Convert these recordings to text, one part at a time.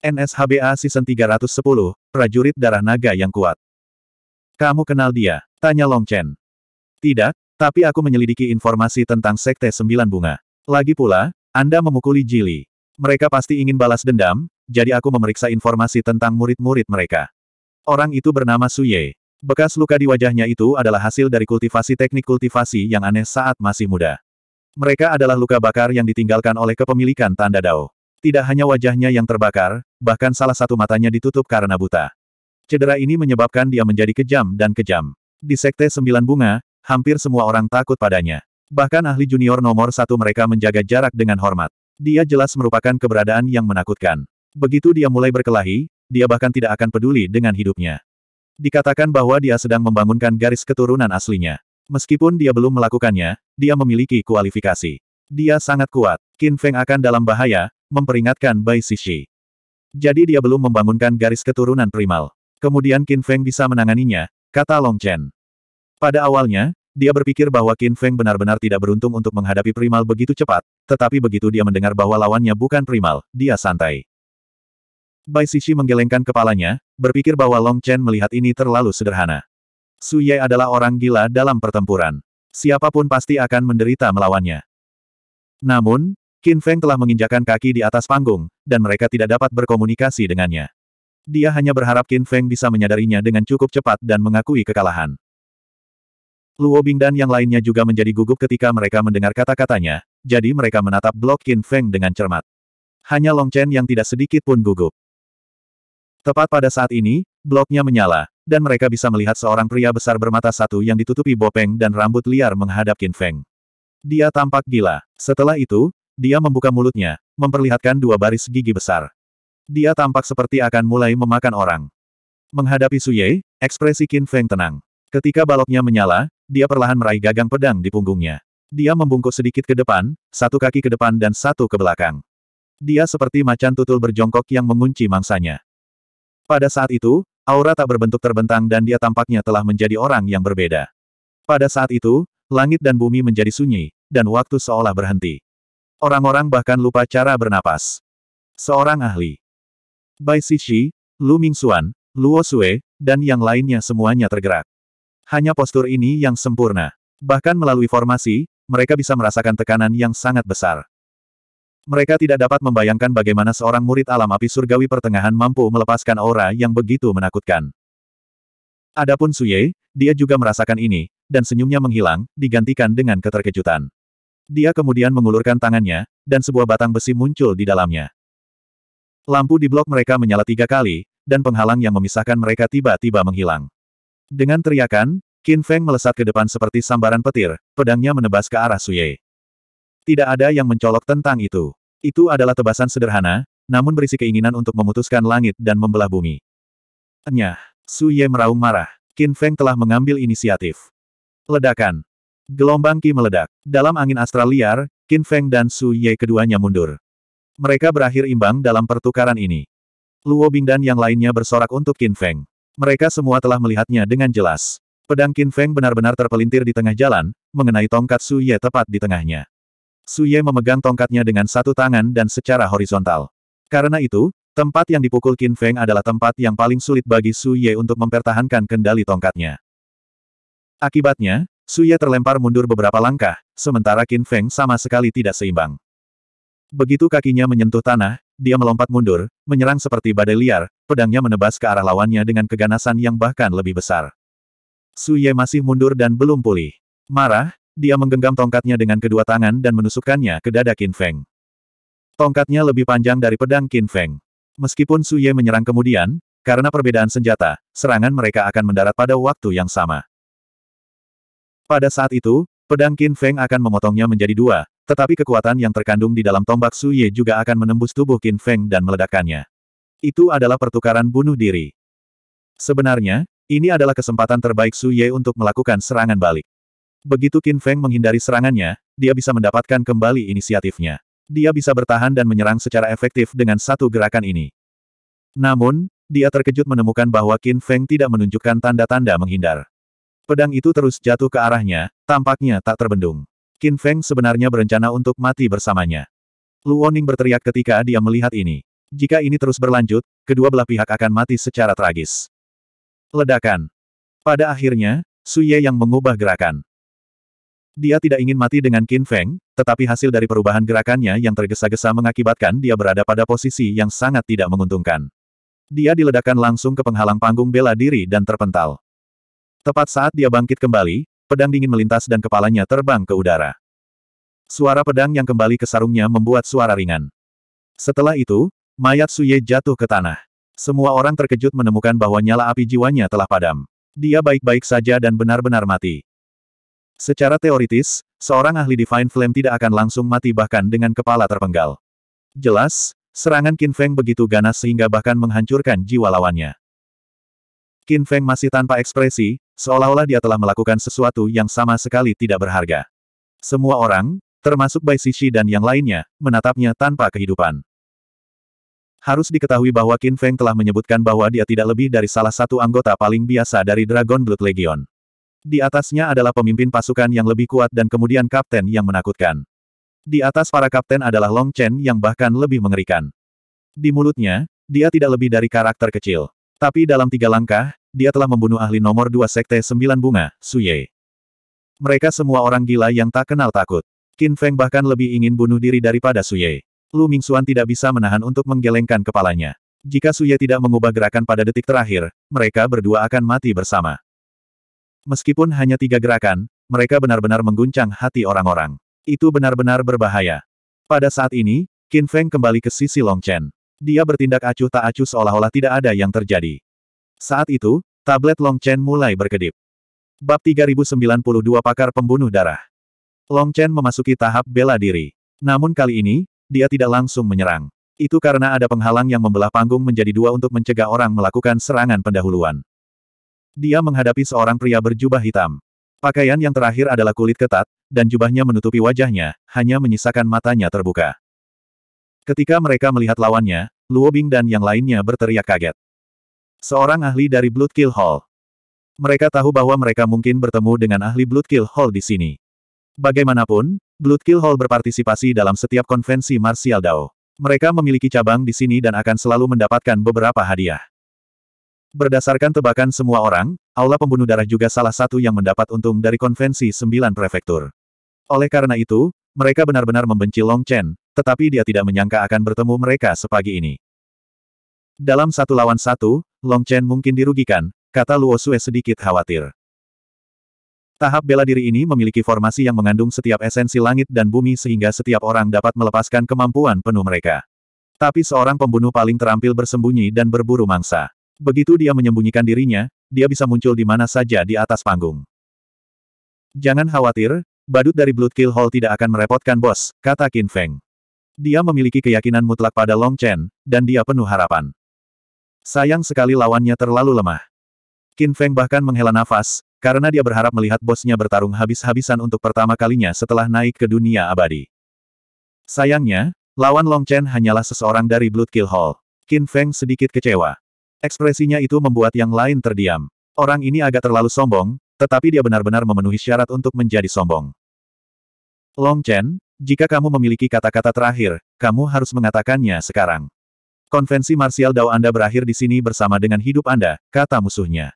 NSHBA Season 310, Prajurit Darah Naga yang kuat. Kamu kenal dia? Tanya Long Chen. Tidak, tapi aku menyelidiki informasi tentang Sekte Sembilan Bunga. Lagi pula, Anda memukuli Jili. Mereka pasti ingin balas dendam, jadi aku memeriksa informasi tentang murid-murid mereka. Orang itu bernama Suye. Bekas luka di wajahnya itu adalah hasil dari kultivasi teknik kultivasi yang aneh saat masih muda. Mereka adalah luka bakar yang ditinggalkan oleh kepemilikan tanda Dao. Tidak hanya wajahnya yang terbakar, bahkan salah satu matanya ditutup karena buta. Cedera ini menyebabkan dia menjadi kejam dan kejam. Di Sekte Sembilan Bunga, hampir semua orang takut padanya. Bahkan ahli junior nomor satu mereka menjaga jarak dengan hormat. Dia jelas merupakan keberadaan yang menakutkan. Begitu dia mulai berkelahi, dia bahkan tidak akan peduli dengan hidupnya. Dikatakan bahwa dia sedang membangunkan garis keturunan aslinya. Meskipun dia belum melakukannya, dia memiliki kualifikasi. Dia sangat kuat. Qin Feng akan dalam bahaya, memperingatkan Bai Sishi. Jadi dia belum membangunkan garis keturunan primal. Kemudian Qin Feng bisa menanganinya, kata Long Chen. Pada awalnya, dia berpikir bahwa Qin Feng benar-benar tidak beruntung untuk menghadapi primal begitu cepat, tetapi begitu dia mendengar bahwa lawannya bukan primal, dia santai. Bai Sishi menggelengkan kepalanya, berpikir bahwa Long Chen melihat ini terlalu sederhana. Su Ye adalah orang gila dalam pertempuran. Siapapun pasti akan menderita melawannya. Namun, Qin Feng telah menginjakan kaki di atas panggung, dan mereka tidak dapat berkomunikasi dengannya. Dia hanya berharap Qin Feng bisa menyadarinya dengan cukup cepat dan mengakui kekalahan. Luo Bing dan yang lainnya juga menjadi gugup ketika mereka mendengar kata-katanya, jadi mereka menatap blok Qin Feng dengan cermat. Hanya Long Chen yang tidak sedikit pun gugup. Tepat pada saat ini, bloknya menyala, dan mereka bisa melihat seorang pria besar bermata satu yang ditutupi bopeng dan rambut liar menghadap Qin Feng. Dia tampak gila. Setelah itu, dia membuka mulutnya, memperlihatkan dua baris gigi besar. Dia tampak seperti akan mulai memakan orang. Menghadapi Suye, ekspresi Qin Feng tenang. Ketika baloknya menyala, dia perlahan meraih gagang pedang di punggungnya. Dia membungkuk sedikit ke depan, satu kaki ke depan dan satu ke belakang. Dia seperti macan tutul berjongkok yang mengunci mangsanya. Pada saat itu, aura tak berbentuk terbentang dan dia tampaknya telah menjadi orang yang berbeda. Pada saat itu, langit dan bumi menjadi sunyi, dan waktu seolah berhenti. Orang-orang bahkan lupa cara bernapas. Seorang ahli. Bai Sishi, Lu Mingxuan, Luo Sue, dan yang lainnya semuanya tergerak. Hanya postur ini yang sempurna. Bahkan melalui formasi, mereka bisa merasakan tekanan yang sangat besar. Mereka tidak dapat membayangkan bagaimana seorang murid alam api surgawi pertengahan mampu melepaskan aura yang begitu menakutkan. Adapun Suye, dia juga merasakan ini, dan senyumnya menghilang, digantikan dengan keterkejutan. Dia kemudian mengulurkan tangannya, dan sebuah batang besi muncul di dalamnya. Lampu di blok mereka menyala tiga kali, dan penghalang yang memisahkan mereka tiba-tiba menghilang. Dengan teriakan, Qin Feng melesat ke depan seperti sambaran petir, pedangnya menebas ke arah Suye. Tidak ada yang mencolok tentang itu. Itu adalah tebasan sederhana, namun berisi keinginan untuk memutuskan langit dan membelah bumi. Enyah, Suye meraung marah. Qin Feng telah mengambil inisiatif. Ledakan. Gelombang Qi meledak. Dalam angin astral liar, Qin Feng dan Su Ye keduanya mundur. Mereka berakhir imbang dalam pertukaran ini. Luo Bing dan yang lainnya bersorak untuk Qin Feng. Mereka semua telah melihatnya dengan jelas. Pedang Qin Feng benar-benar terpelintir di tengah jalan, mengenai tongkat Su Ye tepat di tengahnya. Su Ye memegang tongkatnya dengan satu tangan dan secara horizontal. Karena itu, Tempat yang dipukul Qin Feng adalah tempat yang paling sulit bagi Su Ye untuk mempertahankan kendali tongkatnya. Akibatnya, Suya terlempar mundur beberapa langkah, sementara Qin Feng sama sekali tidak seimbang. Begitu kakinya menyentuh tanah, dia melompat mundur, menyerang seperti badai liar, pedangnya menebas ke arah lawannya dengan keganasan yang bahkan lebih besar. Suye masih mundur dan belum pulih. Marah, dia menggenggam tongkatnya dengan kedua tangan dan menusukkannya ke dada Qin Feng. Tongkatnya lebih panjang dari pedang Qin Feng. Meskipun Suye menyerang kemudian, karena perbedaan senjata, serangan mereka akan mendarat pada waktu yang sama. Pada saat itu, pedang Qin Feng akan memotongnya menjadi dua, tetapi kekuatan yang terkandung di dalam tombak Su Ye juga akan menembus tubuh Qin Feng dan meledakkannya. Itu adalah pertukaran bunuh diri. Sebenarnya, ini adalah kesempatan terbaik Su Ye untuk melakukan serangan balik. Begitu Qin Feng menghindari serangannya, dia bisa mendapatkan kembali inisiatifnya. Dia bisa bertahan dan menyerang secara efektif dengan satu gerakan ini. Namun, dia terkejut menemukan bahwa Qin Feng tidak menunjukkan tanda-tanda menghindar. Pedang itu terus jatuh ke arahnya, tampaknya tak terbendung. Qin Feng sebenarnya berencana untuk mati bersamanya. Luoning berteriak ketika dia melihat ini. Jika ini terus berlanjut, kedua belah pihak akan mati secara tragis. Ledakan. Pada akhirnya, Su Ye yang mengubah gerakan. Dia tidak ingin mati dengan Qin Feng, tetapi hasil dari perubahan gerakannya yang tergesa-gesa mengakibatkan dia berada pada posisi yang sangat tidak menguntungkan. Dia diledakkan langsung ke penghalang panggung bela diri dan terpental. Tepat saat dia bangkit kembali, pedang dingin melintas dan kepalanya terbang ke udara. Suara pedang yang kembali ke sarungnya membuat suara ringan. Setelah itu, mayat Suye jatuh ke tanah. Semua orang terkejut menemukan bahwa nyala api jiwanya telah padam. Dia baik-baik saja dan benar-benar mati. Secara teoritis, seorang ahli Divine Flame tidak akan langsung mati bahkan dengan kepala terpenggal. Jelas, serangan Qin Feng begitu ganas sehingga bahkan menghancurkan jiwa lawannya. Qin Feng masih tanpa ekspresi, seolah-olah dia telah melakukan sesuatu yang sama sekali tidak berharga. Semua orang, termasuk Bai Sishi dan yang lainnya, menatapnya tanpa kehidupan. Harus diketahui bahwa Qin Feng telah menyebutkan bahwa dia tidak lebih dari salah satu anggota paling biasa dari Dragon Blood Legion. Di atasnya adalah pemimpin pasukan yang lebih kuat dan kemudian kapten yang menakutkan. Di atas para kapten adalah Long Chen yang bahkan lebih mengerikan. Di mulutnya, dia tidak lebih dari karakter kecil. Tapi dalam tiga langkah, dia telah membunuh ahli nomor dua Sekte Sembilan Bunga, Su Ye. Mereka semua orang gila yang tak kenal takut. Qin Feng bahkan lebih ingin bunuh diri daripada Su Ye. Lu Mingxuan tidak bisa menahan untuk menggelengkan kepalanya. Jika Su Ye tidak mengubah gerakan pada detik terakhir, mereka berdua akan mati bersama. Meskipun hanya tiga gerakan, mereka benar-benar mengguncang hati orang-orang. Itu benar-benar berbahaya. Pada saat ini, Qin Feng kembali ke sisi Long Chen. Dia bertindak acuh tak acuh seolah-olah tidak ada yang terjadi. Saat itu, tablet Long Chen mulai berkedip. Bab 3092 Pakar Pembunuh Darah Long Chen memasuki tahap bela diri. Namun kali ini, dia tidak langsung menyerang. Itu karena ada penghalang yang membelah panggung menjadi dua untuk mencegah orang melakukan serangan pendahuluan. Dia menghadapi seorang pria berjubah hitam. Pakaian yang terakhir adalah kulit ketat, dan jubahnya menutupi wajahnya, hanya menyisakan matanya terbuka. Ketika mereka melihat lawannya, Luo Bing dan yang lainnya berteriak kaget. Seorang ahli dari Blood Kill Hall. Mereka tahu bahwa mereka mungkin bertemu dengan ahli Blood Kill Hall di sini. Bagaimanapun, Blood Kill Hall berpartisipasi dalam setiap konvensi martial Dao. Mereka memiliki cabang di sini dan akan selalu mendapatkan beberapa hadiah. Berdasarkan tebakan semua orang, Aula Pembunuh Darah juga salah satu yang mendapat untung dari konvensi sembilan prefektur. Oleh karena itu, mereka benar-benar membenci Long Chen, tetapi dia tidak menyangka akan bertemu mereka sepagi ini. Dalam satu lawan satu, Long Chen mungkin dirugikan, kata Luo Sue sedikit khawatir. Tahap bela diri ini memiliki formasi yang mengandung setiap esensi langit dan bumi sehingga setiap orang dapat melepaskan kemampuan penuh mereka. Tapi seorang pembunuh paling terampil bersembunyi dan berburu mangsa. Begitu dia menyembunyikan dirinya, dia bisa muncul di mana saja di atas panggung. Jangan khawatir, badut dari Blood Kill Hall tidak akan merepotkan bos, kata Qin Feng. Dia memiliki keyakinan mutlak pada Long Chen, dan dia penuh harapan. Sayang sekali lawannya terlalu lemah. Qin Feng bahkan menghela nafas, karena dia berharap melihat bosnya bertarung habis-habisan untuk pertama kalinya setelah naik ke dunia abadi. Sayangnya, lawan Long Chen hanyalah seseorang dari Blood Kill Hall. Qin Feng sedikit kecewa. Ekspresinya itu membuat yang lain terdiam. Orang ini agak terlalu sombong, tetapi dia benar-benar memenuhi syarat untuk menjadi sombong. Long Chen, jika kamu memiliki kata-kata terakhir, kamu harus mengatakannya sekarang. Konvensi marsial Dao Anda berakhir di sini bersama dengan hidup Anda, kata musuhnya.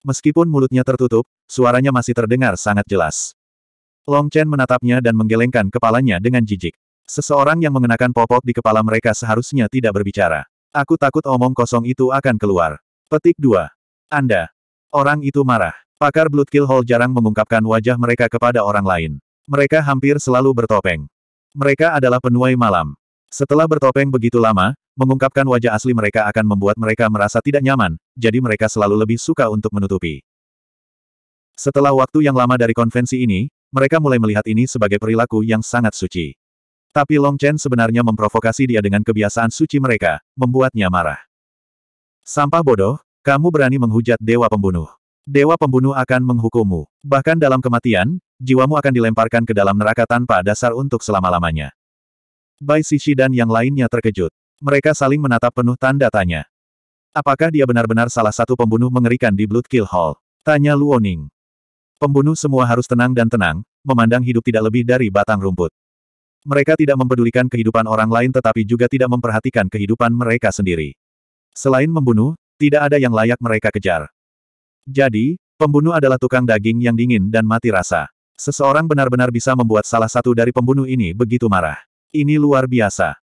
Meskipun mulutnya tertutup, suaranya masih terdengar sangat jelas. Long Chen menatapnya dan menggelengkan kepalanya dengan jijik. Seseorang yang mengenakan popok di kepala mereka seharusnya tidak berbicara. Aku takut omong kosong itu akan keluar. Petik 2. Anda. Orang itu marah. Pakar Blood Kill Hall jarang mengungkapkan wajah mereka kepada orang lain. Mereka hampir selalu bertopeng. Mereka adalah penuai malam. Setelah bertopeng begitu lama, mengungkapkan wajah asli mereka akan membuat mereka merasa tidak nyaman, jadi mereka selalu lebih suka untuk menutupi. Setelah waktu yang lama dari konvensi ini, mereka mulai melihat ini sebagai perilaku yang sangat suci. Tapi Long Chen sebenarnya memprovokasi dia dengan kebiasaan suci mereka, membuatnya marah. Sampah bodoh, kamu berani menghujat dewa pembunuh. Dewa pembunuh akan menghukummu. Bahkan dalam kematian, jiwamu akan dilemparkan ke dalam neraka tanpa dasar untuk selama-lamanya. Bai Sishi dan yang lainnya terkejut. Mereka saling menatap penuh tanda tanya. Apakah dia benar-benar salah satu pembunuh mengerikan di Blood Kill Hall? Tanya Luoning. Pembunuh semua harus tenang dan tenang, memandang hidup tidak lebih dari batang rumput. Mereka tidak mempedulikan kehidupan orang lain tetapi juga tidak memperhatikan kehidupan mereka sendiri. Selain membunuh, tidak ada yang layak mereka kejar. Jadi, pembunuh adalah tukang daging yang dingin dan mati rasa. Seseorang benar-benar bisa membuat salah satu dari pembunuh ini begitu marah. Ini luar biasa.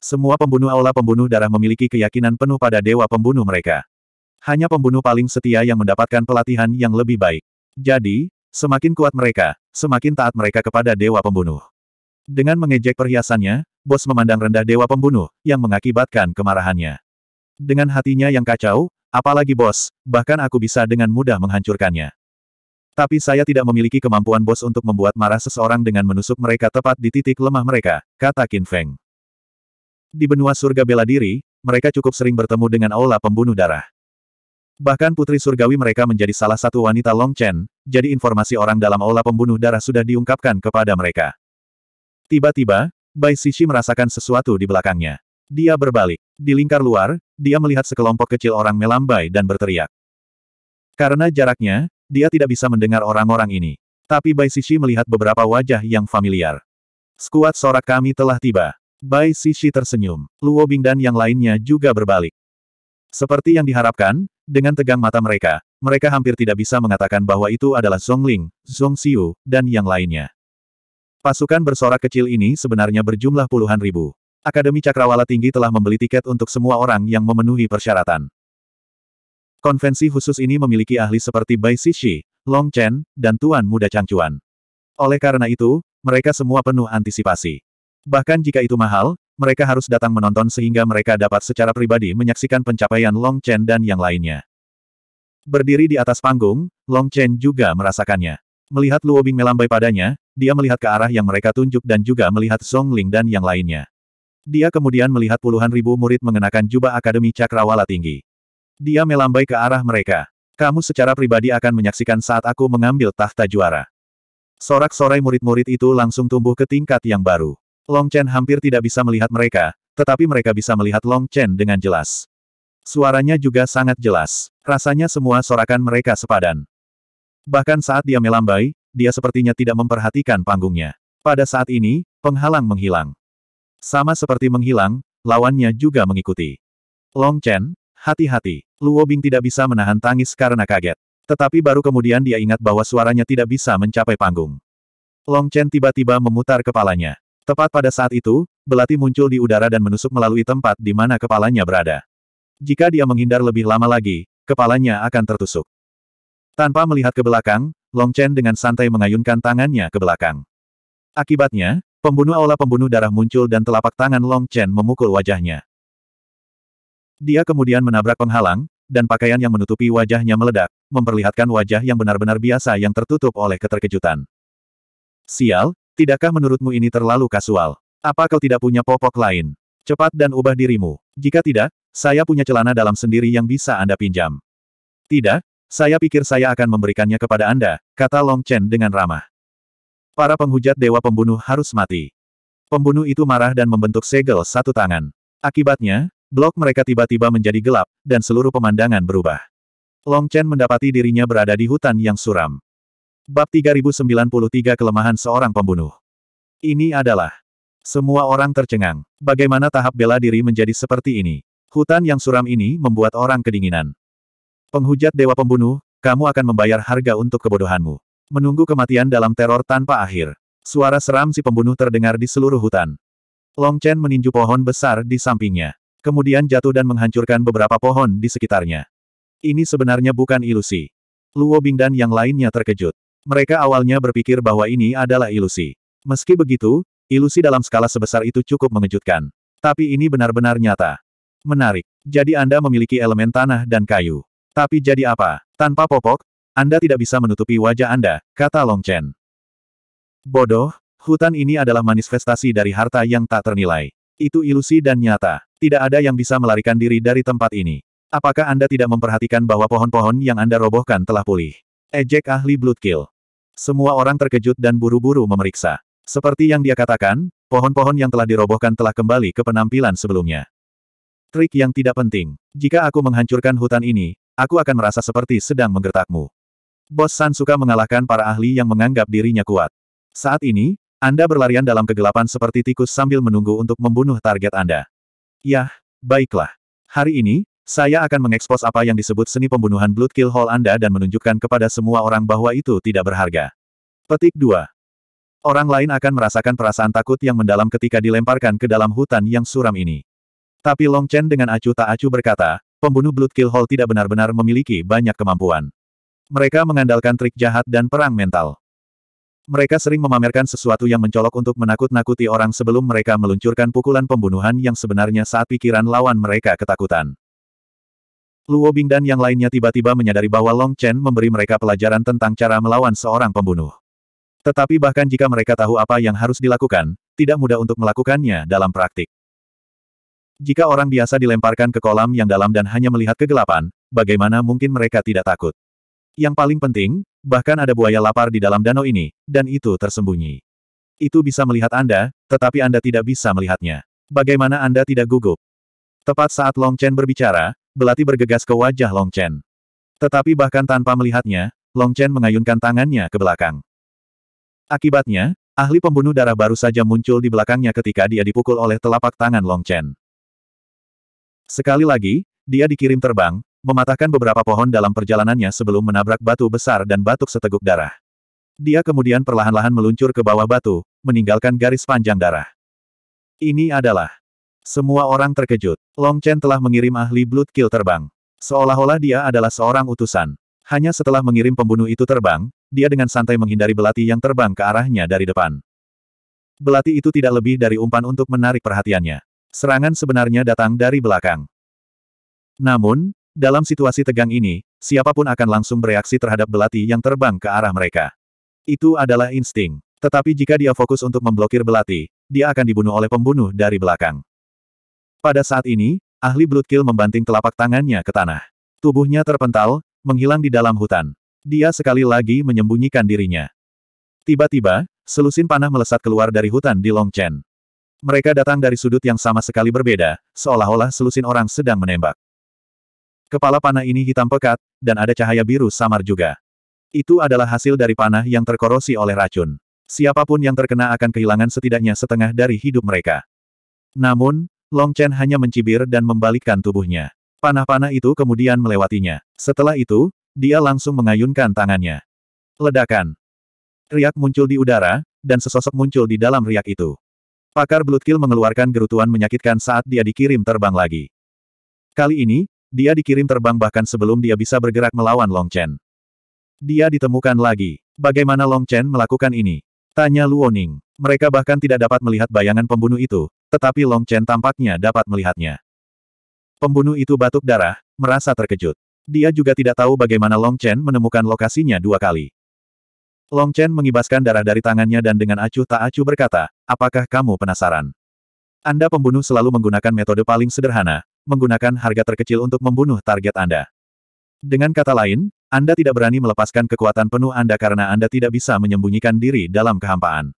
Semua pembunuh aula pembunuh darah memiliki keyakinan penuh pada dewa pembunuh mereka. Hanya pembunuh paling setia yang mendapatkan pelatihan yang lebih baik. Jadi, semakin kuat mereka, semakin taat mereka kepada dewa pembunuh. Dengan mengejek perhiasannya, bos memandang rendah dewa pembunuh, yang mengakibatkan kemarahannya. Dengan hatinya yang kacau, Apalagi bos, bahkan aku bisa dengan mudah menghancurkannya. Tapi saya tidak memiliki kemampuan bos untuk membuat marah seseorang dengan menusuk mereka tepat di titik lemah mereka, kata Qin Feng. Di benua surga bela diri, mereka cukup sering bertemu dengan aula pembunuh darah. Bahkan putri surgawi mereka menjadi salah satu wanita Long Chen, jadi informasi orang dalam aula pembunuh darah sudah diungkapkan kepada mereka. Tiba-tiba, Bai Sishi merasakan sesuatu di belakangnya. Dia berbalik. Di lingkar luar, dia melihat sekelompok kecil orang melambai dan berteriak. Karena jaraknya, dia tidak bisa mendengar orang-orang ini. Tapi Bai Sishi melihat beberapa wajah yang familiar. Skuad sorak kami telah tiba. Bai Sishi tersenyum. Luo Bing dan yang lainnya juga berbalik. Seperti yang diharapkan, dengan tegang mata mereka, mereka hampir tidak bisa mengatakan bahwa itu adalah Zhongling, Zhongxiu, Xiu, dan yang lainnya. Pasukan bersorak kecil ini sebenarnya berjumlah puluhan ribu. Akademi Cakrawala Tinggi telah membeli tiket untuk semua orang yang memenuhi persyaratan. Konvensi khusus ini memiliki ahli seperti Bai Sishi, Long Chen, dan Tuan Muda Changchuan. Oleh karena itu, mereka semua penuh antisipasi. Bahkan jika itu mahal, mereka harus datang menonton sehingga mereka dapat secara pribadi menyaksikan pencapaian Long Chen dan yang lainnya. Berdiri di atas panggung, Long Chen juga merasakannya. Melihat Luo Bing melambai padanya, dia melihat ke arah yang mereka tunjuk dan juga melihat Song Ling dan yang lainnya. Dia kemudian melihat puluhan ribu murid mengenakan jubah Akademi Cakrawala Tinggi. Dia melambai ke arah mereka. Kamu secara pribadi akan menyaksikan saat aku mengambil tahta juara. Sorak-sorai murid-murid itu langsung tumbuh ke tingkat yang baru. Long Chen hampir tidak bisa melihat mereka, tetapi mereka bisa melihat Long Chen dengan jelas. Suaranya juga sangat jelas. Rasanya semua sorakan mereka sepadan. Bahkan saat dia melambai, dia sepertinya tidak memperhatikan panggungnya. Pada saat ini, penghalang menghilang. Sama seperti menghilang, lawannya juga mengikuti. Long Chen, hati-hati. Luo Bing tidak bisa menahan tangis karena kaget. Tetapi baru kemudian dia ingat bahwa suaranya tidak bisa mencapai panggung. Long Chen tiba-tiba memutar kepalanya. Tepat pada saat itu, belati muncul di udara dan menusuk melalui tempat di mana kepalanya berada. Jika dia menghindar lebih lama lagi, kepalanya akan tertusuk. Tanpa melihat ke belakang, Long Chen dengan santai mengayunkan tangannya ke belakang. Akibatnya, Pembunuh aula pembunuh darah muncul dan telapak tangan Long Chen memukul wajahnya. Dia kemudian menabrak penghalang, dan pakaian yang menutupi wajahnya meledak, memperlihatkan wajah yang benar-benar biasa yang tertutup oleh keterkejutan. Sial, tidakkah menurutmu ini terlalu kasual? Apa kau tidak punya popok lain? Cepat dan ubah dirimu. Jika tidak, saya punya celana dalam sendiri yang bisa Anda pinjam. Tidak, saya pikir saya akan memberikannya kepada Anda, kata Long Chen dengan ramah. Para penghujat dewa pembunuh harus mati. Pembunuh itu marah dan membentuk segel satu tangan. Akibatnya, blok mereka tiba-tiba menjadi gelap, dan seluruh pemandangan berubah. Long Chen mendapati dirinya berada di hutan yang suram. Bab 3093 Kelemahan Seorang Pembunuh Ini adalah Semua orang tercengang. Bagaimana tahap bela diri menjadi seperti ini? Hutan yang suram ini membuat orang kedinginan. Penghujat Dewa Pembunuh, kamu akan membayar harga untuk kebodohanmu. Menunggu kematian dalam teror tanpa akhir. Suara seram si pembunuh terdengar di seluruh hutan. Long Chen meninju pohon besar di sampingnya. Kemudian jatuh dan menghancurkan beberapa pohon di sekitarnya. Ini sebenarnya bukan ilusi. Luo Bing dan yang lainnya terkejut. Mereka awalnya berpikir bahwa ini adalah ilusi. Meski begitu, ilusi dalam skala sebesar itu cukup mengejutkan. Tapi ini benar-benar nyata. Menarik. Jadi Anda memiliki elemen tanah dan kayu. Tapi jadi apa? Tanpa popok, anda tidak bisa menutupi wajah Anda, kata Long Chen. Bodoh, hutan ini adalah manifestasi dari harta yang tak ternilai. Itu ilusi dan nyata. Tidak ada yang bisa melarikan diri dari tempat ini. Apakah Anda tidak memperhatikan bahwa pohon-pohon yang Anda robohkan telah pulih? Ejek ahli Bloodkill. Semua orang terkejut dan buru-buru memeriksa. Seperti yang dia katakan, pohon-pohon yang telah dirobohkan telah kembali ke penampilan sebelumnya. Trik yang tidak penting. Jika aku menghancurkan hutan ini, aku akan merasa seperti sedang menggertakmu. Bos San suka mengalahkan para ahli yang menganggap dirinya kuat. Saat ini, Anda berlarian dalam kegelapan seperti tikus sambil menunggu untuk membunuh target Anda. Yah, baiklah. Hari ini, saya akan mengekspos apa yang disebut seni pembunuhan Blood Kill Hall Anda dan menunjukkan kepada semua orang bahwa itu tidak berharga. Petik 2. Orang lain akan merasakan perasaan takut yang mendalam ketika dilemparkan ke dalam hutan yang suram ini. Tapi Long Chen dengan acuh tak acuh berkata, pembunuh Blood Kill Hall tidak benar-benar memiliki banyak kemampuan. Mereka mengandalkan trik jahat dan perang mental. Mereka sering memamerkan sesuatu yang mencolok untuk menakut-nakuti orang sebelum mereka meluncurkan pukulan pembunuhan yang sebenarnya saat pikiran lawan mereka ketakutan. Luo Bing dan yang lainnya tiba-tiba menyadari bahwa Long Chen memberi mereka pelajaran tentang cara melawan seorang pembunuh. Tetapi bahkan jika mereka tahu apa yang harus dilakukan, tidak mudah untuk melakukannya dalam praktik. Jika orang biasa dilemparkan ke kolam yang dalam dan hanya melihat kegelapan, bagaimana mungkin mereka tidak takut? Yang paling penting, bahkan ada buaya lapar di dalam danau ini, dan itu tersembunyi. Itu bisa melihat Anda, tetapi Anda tidak bisa melihatnya. Bagaimana Anda tidak gugup? Tepat saat Long Chen berbicara, Belati bergegas ke wajah Long Chen. Tetapi bahkan tanpa melihatnya, Long Chen mengayunkan tangannya ke belakang. Akibatnya, ahli pembunuh darah baru saja muncul di belakangnya ketika dia dipukul oleh telapak tangan Long Chen. Sekali lagi, dia dikirim terbang, mematahkan beberapa pohon dalam perjalanannya sebelum menabrak batu besar dan batuk seteguk darah. Dia kemudian perlahan-lahan meluncur ke bawah batu, meninggalkan garis panjang darah. Ini adalah semua orang terkejut. Long Chen telah mengirim ahli Blood Kill terbang. Seolah-olah dia adalah seorang utusan. Hanya setelah mengirim pembunuh itu terbang, dia dengan santai menghindari belati yang terbang ke arahnya dari depan. Belati itu tidak lebih dari umpan untuk menarik perhatiannya. Serangan sebenarnya datang dari belakang. Namun, dalam situasi tegang ini, siapapun akan langsung bereaksi terhadap belati yang terbang ke arah mereka. Itu adalah insting. Tetapi jika dia fokus untuk memblokir belati, dia akan dibunuh oleh pembunuh dari belakang. Pada saat ini, ahli Blood Kill membanting telapak tangannya ke tanah. Tubuhnya terpental, menghilang di dalam hutan. Dia sekali lagi menyembunyikan dirinya. Tiba-tiba, selusin panah melesat keluar dari hutan di Longchen. Mereka datang dari sudut yang sama sekali berbeda, seolah-olah selusin orang sedang menembak. Kepala panah ini hitam pekat, dan ada cahaya biru samar juga. Itu adalah hasil dari panah yang terkorosi oleh racun. Siapapun yang terkena akan kehilangan setidaknya setengah dari hidup mereka. Namun, Long Chen hanya mencibir dan membalikkan tubuhnya. Panah-panah itu kemudian melewatinya. Setelah itu, dia langsung mengayunkan tangannya. Ledakan. Riak muncul di udara, dan sesosok muncul di dalam riak itu. Pakar Bloodkill mengeluarkan gerutuan menyakitkan saat dia dikirim terbang lagi. Kali ini, dia dikirim terbang bahkan sebelum dia bisa bergerak melawan Long Chen. Dia ditemukan lagi. Bagaimana Long Chen melakukan ini? Tanya Luoning. Mereka bahkan tidak dapat melihat bayangan pembunuh itu, tetapi Long Chen tampaknya dapat melihatnya. Pembunuh itu batuk darah, merasa terkejut. Dia juga tidak tahu bagaimana Long Chen menemukan lokasinya dua kali. Long Chen mengibaskan darah dari tangannya dan dengan acuh tak acuh berkata, apakah kamu penasaran? Anda pembunuh selalu menggunakan metode paling sederhana, menggunakan harga terkecil untuk membunuh target Anda. Dengan kata lain, Anda tidak berani melepaskan kekuatan penuh Anda karena Anda tidak bisa menyembunyikan diri dalam kehampaan.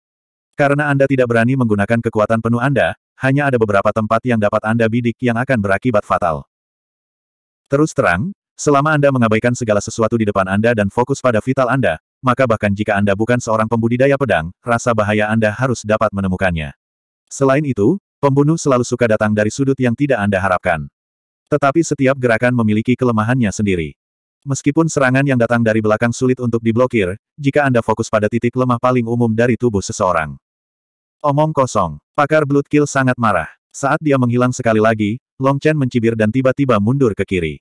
Karena Anda tidak berani menggunakan kekuatan penuh Anda, hanya ada beberapa tempat yang dapat Anda bidik yang akan berakibat fatal. Terus terang, selama Anda mengabaikan segala sesuatu di depan Anda dan fokus pada vital Anda, maka bahkan jika Anda bukan seorang pembudidaya pedang, rasa bahaya Anda harus dapat menemukannya. Selain itu, Pembunuh selalu suka datang dari sudut yang tidak Anda harapkan. Tetapi setiap gerakan memiliki kelemahannya sendiri. Meskipun serangan yang datang dari belakang sulit untuk diblokir, jika Anda fokus pada titik lemah paling umum dari tubuh seseorang. Omong kosong, pakar Blood Kill sangat marah. Saat dia menghilang sekali lagi, Long Chen mencibir dan tiba-tiba mundur ke kiri.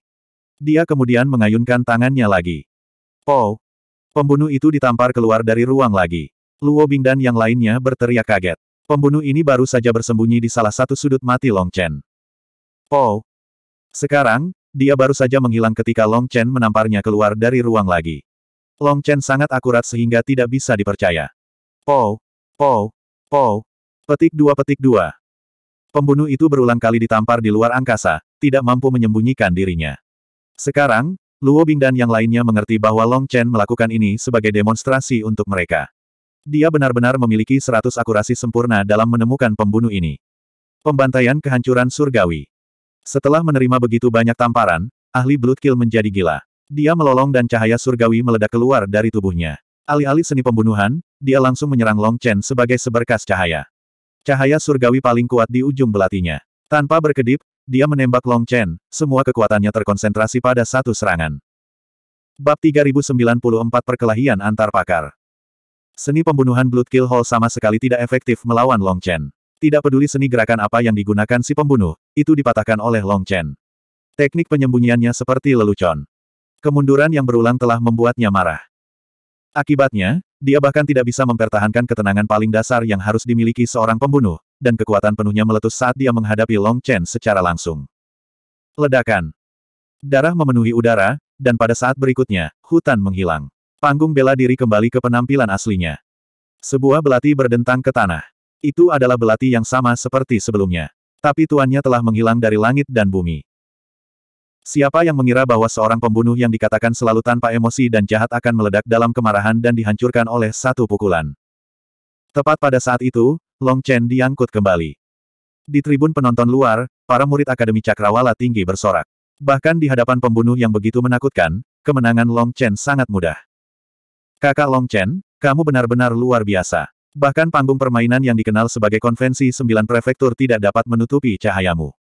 Dia kemudian mengayunkan tangannya lagi. Oh, Pembunuh itu ditampar keluar dari ruang lagi. Luo Bing dan yang lainnya berteriak kaget. Pembunuh ini baru saja bersembunyi di salah satu sudut mati Long Chen. Oh, Sekarang, dia baru saja menghilang ketika Long Chen menamparnya keluar dari ruang lagi. Long Chen sangat akurat sehingga tidak bisa dipercaya. Oh, oh, oh. Petik dua petik dua. Pembunuh itu berulang kali ditampar di luar angkasa, tidak mampu menyembunyikan dirinya. Sekarang, Luo Bing dan yang lainnya mengerti bahwa Long Chen melakukan ini sebagai demonstrasi untuk mereka. Dia benar-benar memiliki seratus akurasi sempurna dalam menemukan pembunuh ini. Pembantaian kehancuran surgawi. Setelah menerima begitu banyak tamparan, ahli Blood Kill menjadi gila. Dia melolong dan cahaya surgawi meledak keluar dari tubuhnya. Alih-alih seni pembunuhan, dia langsung menyerang Long Chen sebagai seberkas cahaya. Cahaya surgawi paling kuat di ujung belatinya. Tanpa berkedip, dia menembak Long Chen, semua kekuatannya terkonsentrasi pada satu serangan. Bab 3094 Perkelahian Antar Pakar Seni pembunuhan Blood Kill Hall sama sekali tidak efektif melawan Long Chen. Tidak peduli seni gerakan apa yang digunakan si pembunuh, itu dipatahkan oleh Long Chen. Teknik penyembunyiannya seperti lelucon. Kemunduran yang berulang telah membuatnya marah. Akibatnya, dia bahkan tidak bisa mempertahankan ketenangan paling dasar yang harus dimiliki seorang pembunuh, dan kekuatan penuhnya meletus saat dia menghadapi Long Chen secara langsung. Ledakan. Darah memenuhi udara, dan pada saat berikutnya, hutan menghilang. Panggung bela diri kembali ke penampilan aslinya. Sebuah belati berdentang ke tanah. Itu adalah belati yang sama seperti sebelumnya. Tapi tuannya telah menghilang dari langit dan bumi. Siapa yang mengira bahwa seorang pembunuh yang dikatakan selalu tanpa emosi dan jahat akan meledak dalam kemarahan dan dihancurkan oleh satu pukulan? Tepat pada saat itu, Long Chen diangkut kembali. Di tribun penonton luar, para murid Akademi Cakrawala tinggi bersorak. Bahkan di hadapan pembunuh yang begitu menakutkan, kemenangan Long Chen sangat mudah. Kakak Long Chen, kamu benar-benar luar biasa. Bahkan panggung permainan yang dikenal sebagai konvensi sembilan prefektur tidak dapat menutupi cahayamu.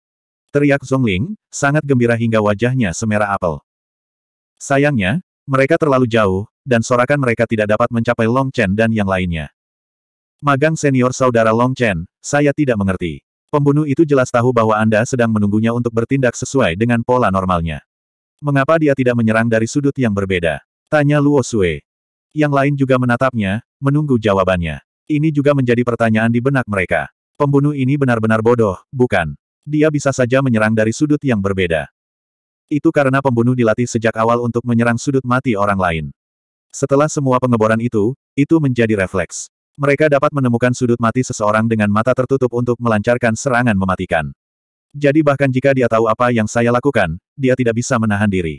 Teriak Zhongling, sangat gembira hingga wajahnya semerah apel. Sayangnya, mereka terlalu jauh, dan sorakan mereka tidak dapat mencapai Long Chen dan yang lainnya. Magang senior saudara Long Chen, saya tidak mengerti. Pembunuh itu jelas tahu bahwa Anda sedang menunggunya untuk bertindak sesuai dengan pola normalnya. Mengapa dia tidak menyerang dari sudut yang berbeda? Tanya Luo Sui. Yang lain juga menatapnya, menunggu jawabannya. Ini juga menjadi pertanyaan di benak mereka. Pembunuh ini benar-benar bodoh, bukan? Dia bisa saja menyerang dari sudut yang berbeda. Itu karena pembunuh dilatih sejak awal untuk menyerang sudut mati orang lain. Setelah semua pengeboran itu, itu menjadi refleks. Mereka dapat menemukan sudut mati seseorang dengan mata tertutup untuk melancarkan serangan mematikan. Jadi bahkan jika dia tahu apa yang saya lakukan, dia tidak bisa menahan diri.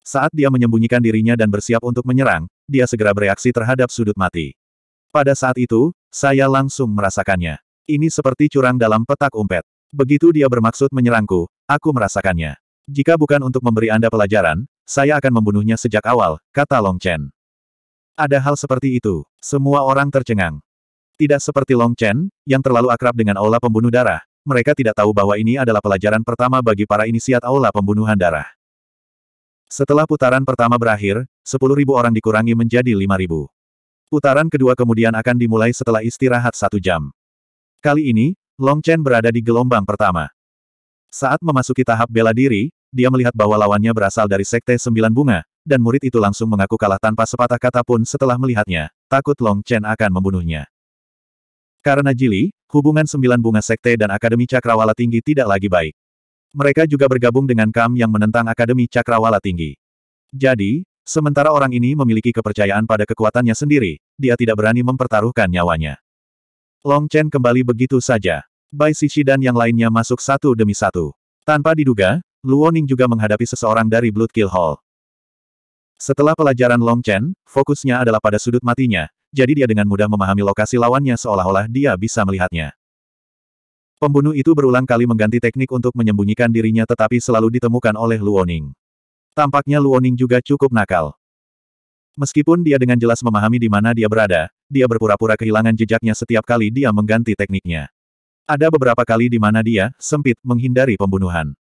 Saat dia menyembunyikan dirinya dan bersiap untuk menyerang, dia segera bereaksi terhadap sudut mati. Pada saat itu, saya langsung merasakannya. Ini seperti curang dalam petak umpet. Begitu dia bermaksud menyerangku, aku merasakannya. Jika bukan untuk memberi Anda pelajaran, saya akan membunuhnya sejak awal, kata Long Chen. Ada hal seperti itu. Semua orang tercengang. Tidak seperti Long Chen, yang terlalu akrab dengan aula pembunuh darah, mereka tidak tahu bahwa ini adalah pelajaran pertama bagi para inisiat aula pembunuhan darah. Setelah putaran pertama berakhir, 10.000 orang dikurangi menjadi 5.000. Putaran kedua kemudian akan dimulai setelah istirahat satu jam. Kali ini, Long Chen berada di gelombang pertama. Saat memasuki tahap bela diri, dia melihat bahwa lawannya berasal dari Sekte Sembilan Bunga, dan murid itu langsung mengaku kalah tanpa sepatah kata pun setelah melihatnya, takut Long Chen akan membunuhnya. Karena Jili, hubungan Sembilan Bunga Sekte dan Akademi Cakrawala Tinggi tidak lagi baik. Mereka juga bergabung dengan Kam yang menentang Akademi Cakrawala Tinggi. Jadi, sementara orang ini memiliki kepercayaan pada kekuatannya sendiri, dia tidak berani mempertaruhkan nyawanya. Long Chen kembali begitu saja. Bai Xixi dan yang lainnya masuk satu demi satu. Tanpa diduga, Luoning juga menghadapi seseorang dari Blood Kill Hall. Setelah pelajaran Long Chen, fokusnya adalah pada sudut matinya, jadi dia dengan mudah memahami lokasi lawannya seolah-olah dia bisa melihatnya. Pembunuh itu berulang kali mengganti teknik untuk menyembunyikan dirinya tetapi selalu ditemukan oleh Luoning. Tampaknya Luoning juga cukup nakal. Meskipun dia dengan jelas memahami di mana dia berada, dia berpura-pura kehilangan jejaknya setiap kali dia mengganti tekniknya. Ada beberapa kali di mana dia, sempit, menghindari pembunuhan.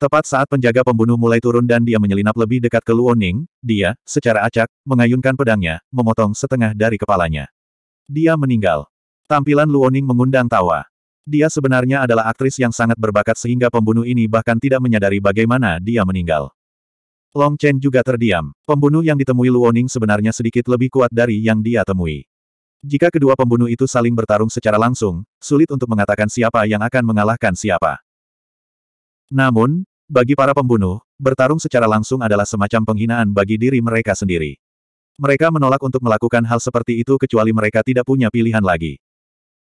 Tepat saat penjaga pembunuh mulai turun dan dia menyelinap lebih dekat ke Luoning, dia, secara acak, mengayunkan pedangnya, memotong setengah dari kepalanya. Dia meninggal. Tampilan Luoning mengundang tawa. Dia sebenarnya adalah aktris yang sangat berbakat sehingga pembunuh ini bahkan tidak menyadari bagaimana dia meninggal. Long Chen juga terdiam. Pembunuh yang ditemui Luoning sebenarnya sedikit lebih kuat dari yang dia temui. Jika kedua pembunuh itu saling bertarung secara langsung, sulit untuk mengatakan siapa yang akan mengalahkan siapa. Namun, bagi para pembunuh, bertarung secara langsung adalah semacam penghinaan bagi diri mereka sendiri. Mereka menolak untuk melakukan hal seperti itu kecuali mereka tidak punya pilihan lagi.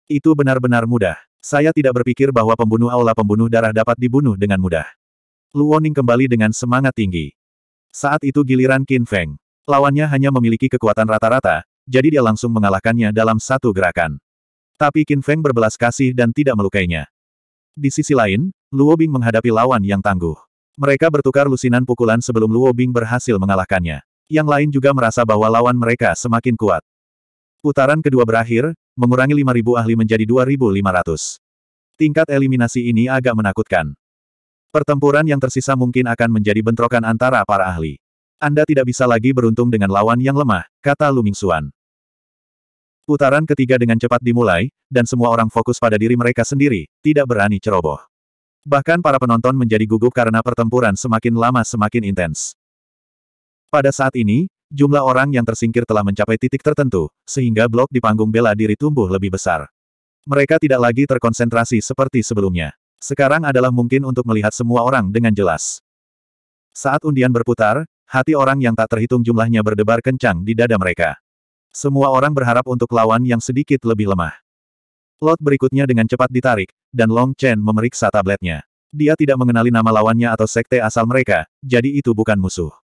Itu benar-benar mudah. Saya tidak berpikir bahwa pembunuh aula pembunuh darah dapat dibunuh dengan mudah. Luoning kembali dengan semangat tinggi. Saat itu giliran Qin Feng. Lawannya hanya memiliki kekuatan rata-rata, jadi dia langsung mengalahkannya dalam satu gerakan. Tapi Qin Feng berbelas kasih dan tidak melukainya. Di sisi lain, Luo Bing menghadapi lawan yang tangguh. Mereka bertukar lusinan pukulan sebelum Luo Bing berhasil mengalahkannya. Yang lain juga merasa bahwa lawan mereka semakin kuat. Putaran kedua berakhir, mengurangi 5.000 ahli menjadi 2.500. Tingkat eliminasi ini agak menakutkan. Pertempuran yang tersisa mungkin akan menjadi bentrokan antara para ahli. Anda tidak bisa lagi beruntung dengan lawan yang lemah, kata Lu Xuan. Putaran ketiga dengan cepat dimulai, dan semua orang fokus pada diri mereka sendiri, tidak berani ceroboh. Bahkan para penonton menjadi gugup karena pertempuran semakin lama semakin intens. Pada saat ini, Jumlah orang yang tersingkir telah mencapai titik tertentu, sehingga blok di panggung bela diri tumbuh lebih besar. Mereka tidak lagi terkonsentrasi seperti sebelumnya. Sekarang adalah mungkin untuk melihat semua orang dengan jelas. Saat undian berputar, hati orang yang tak terhitung jumlahnya berdebar kencang di dada mereka. Semua orang berharap untuk lawan yang sedikit lebih lemah. Lot berikutnya dengan cepat ditarik, dan Long Chen memeriksa tabletnya. Dia tidak mengenali nama lawannya atau sekte asal mereka, jadi itu bukan musuh.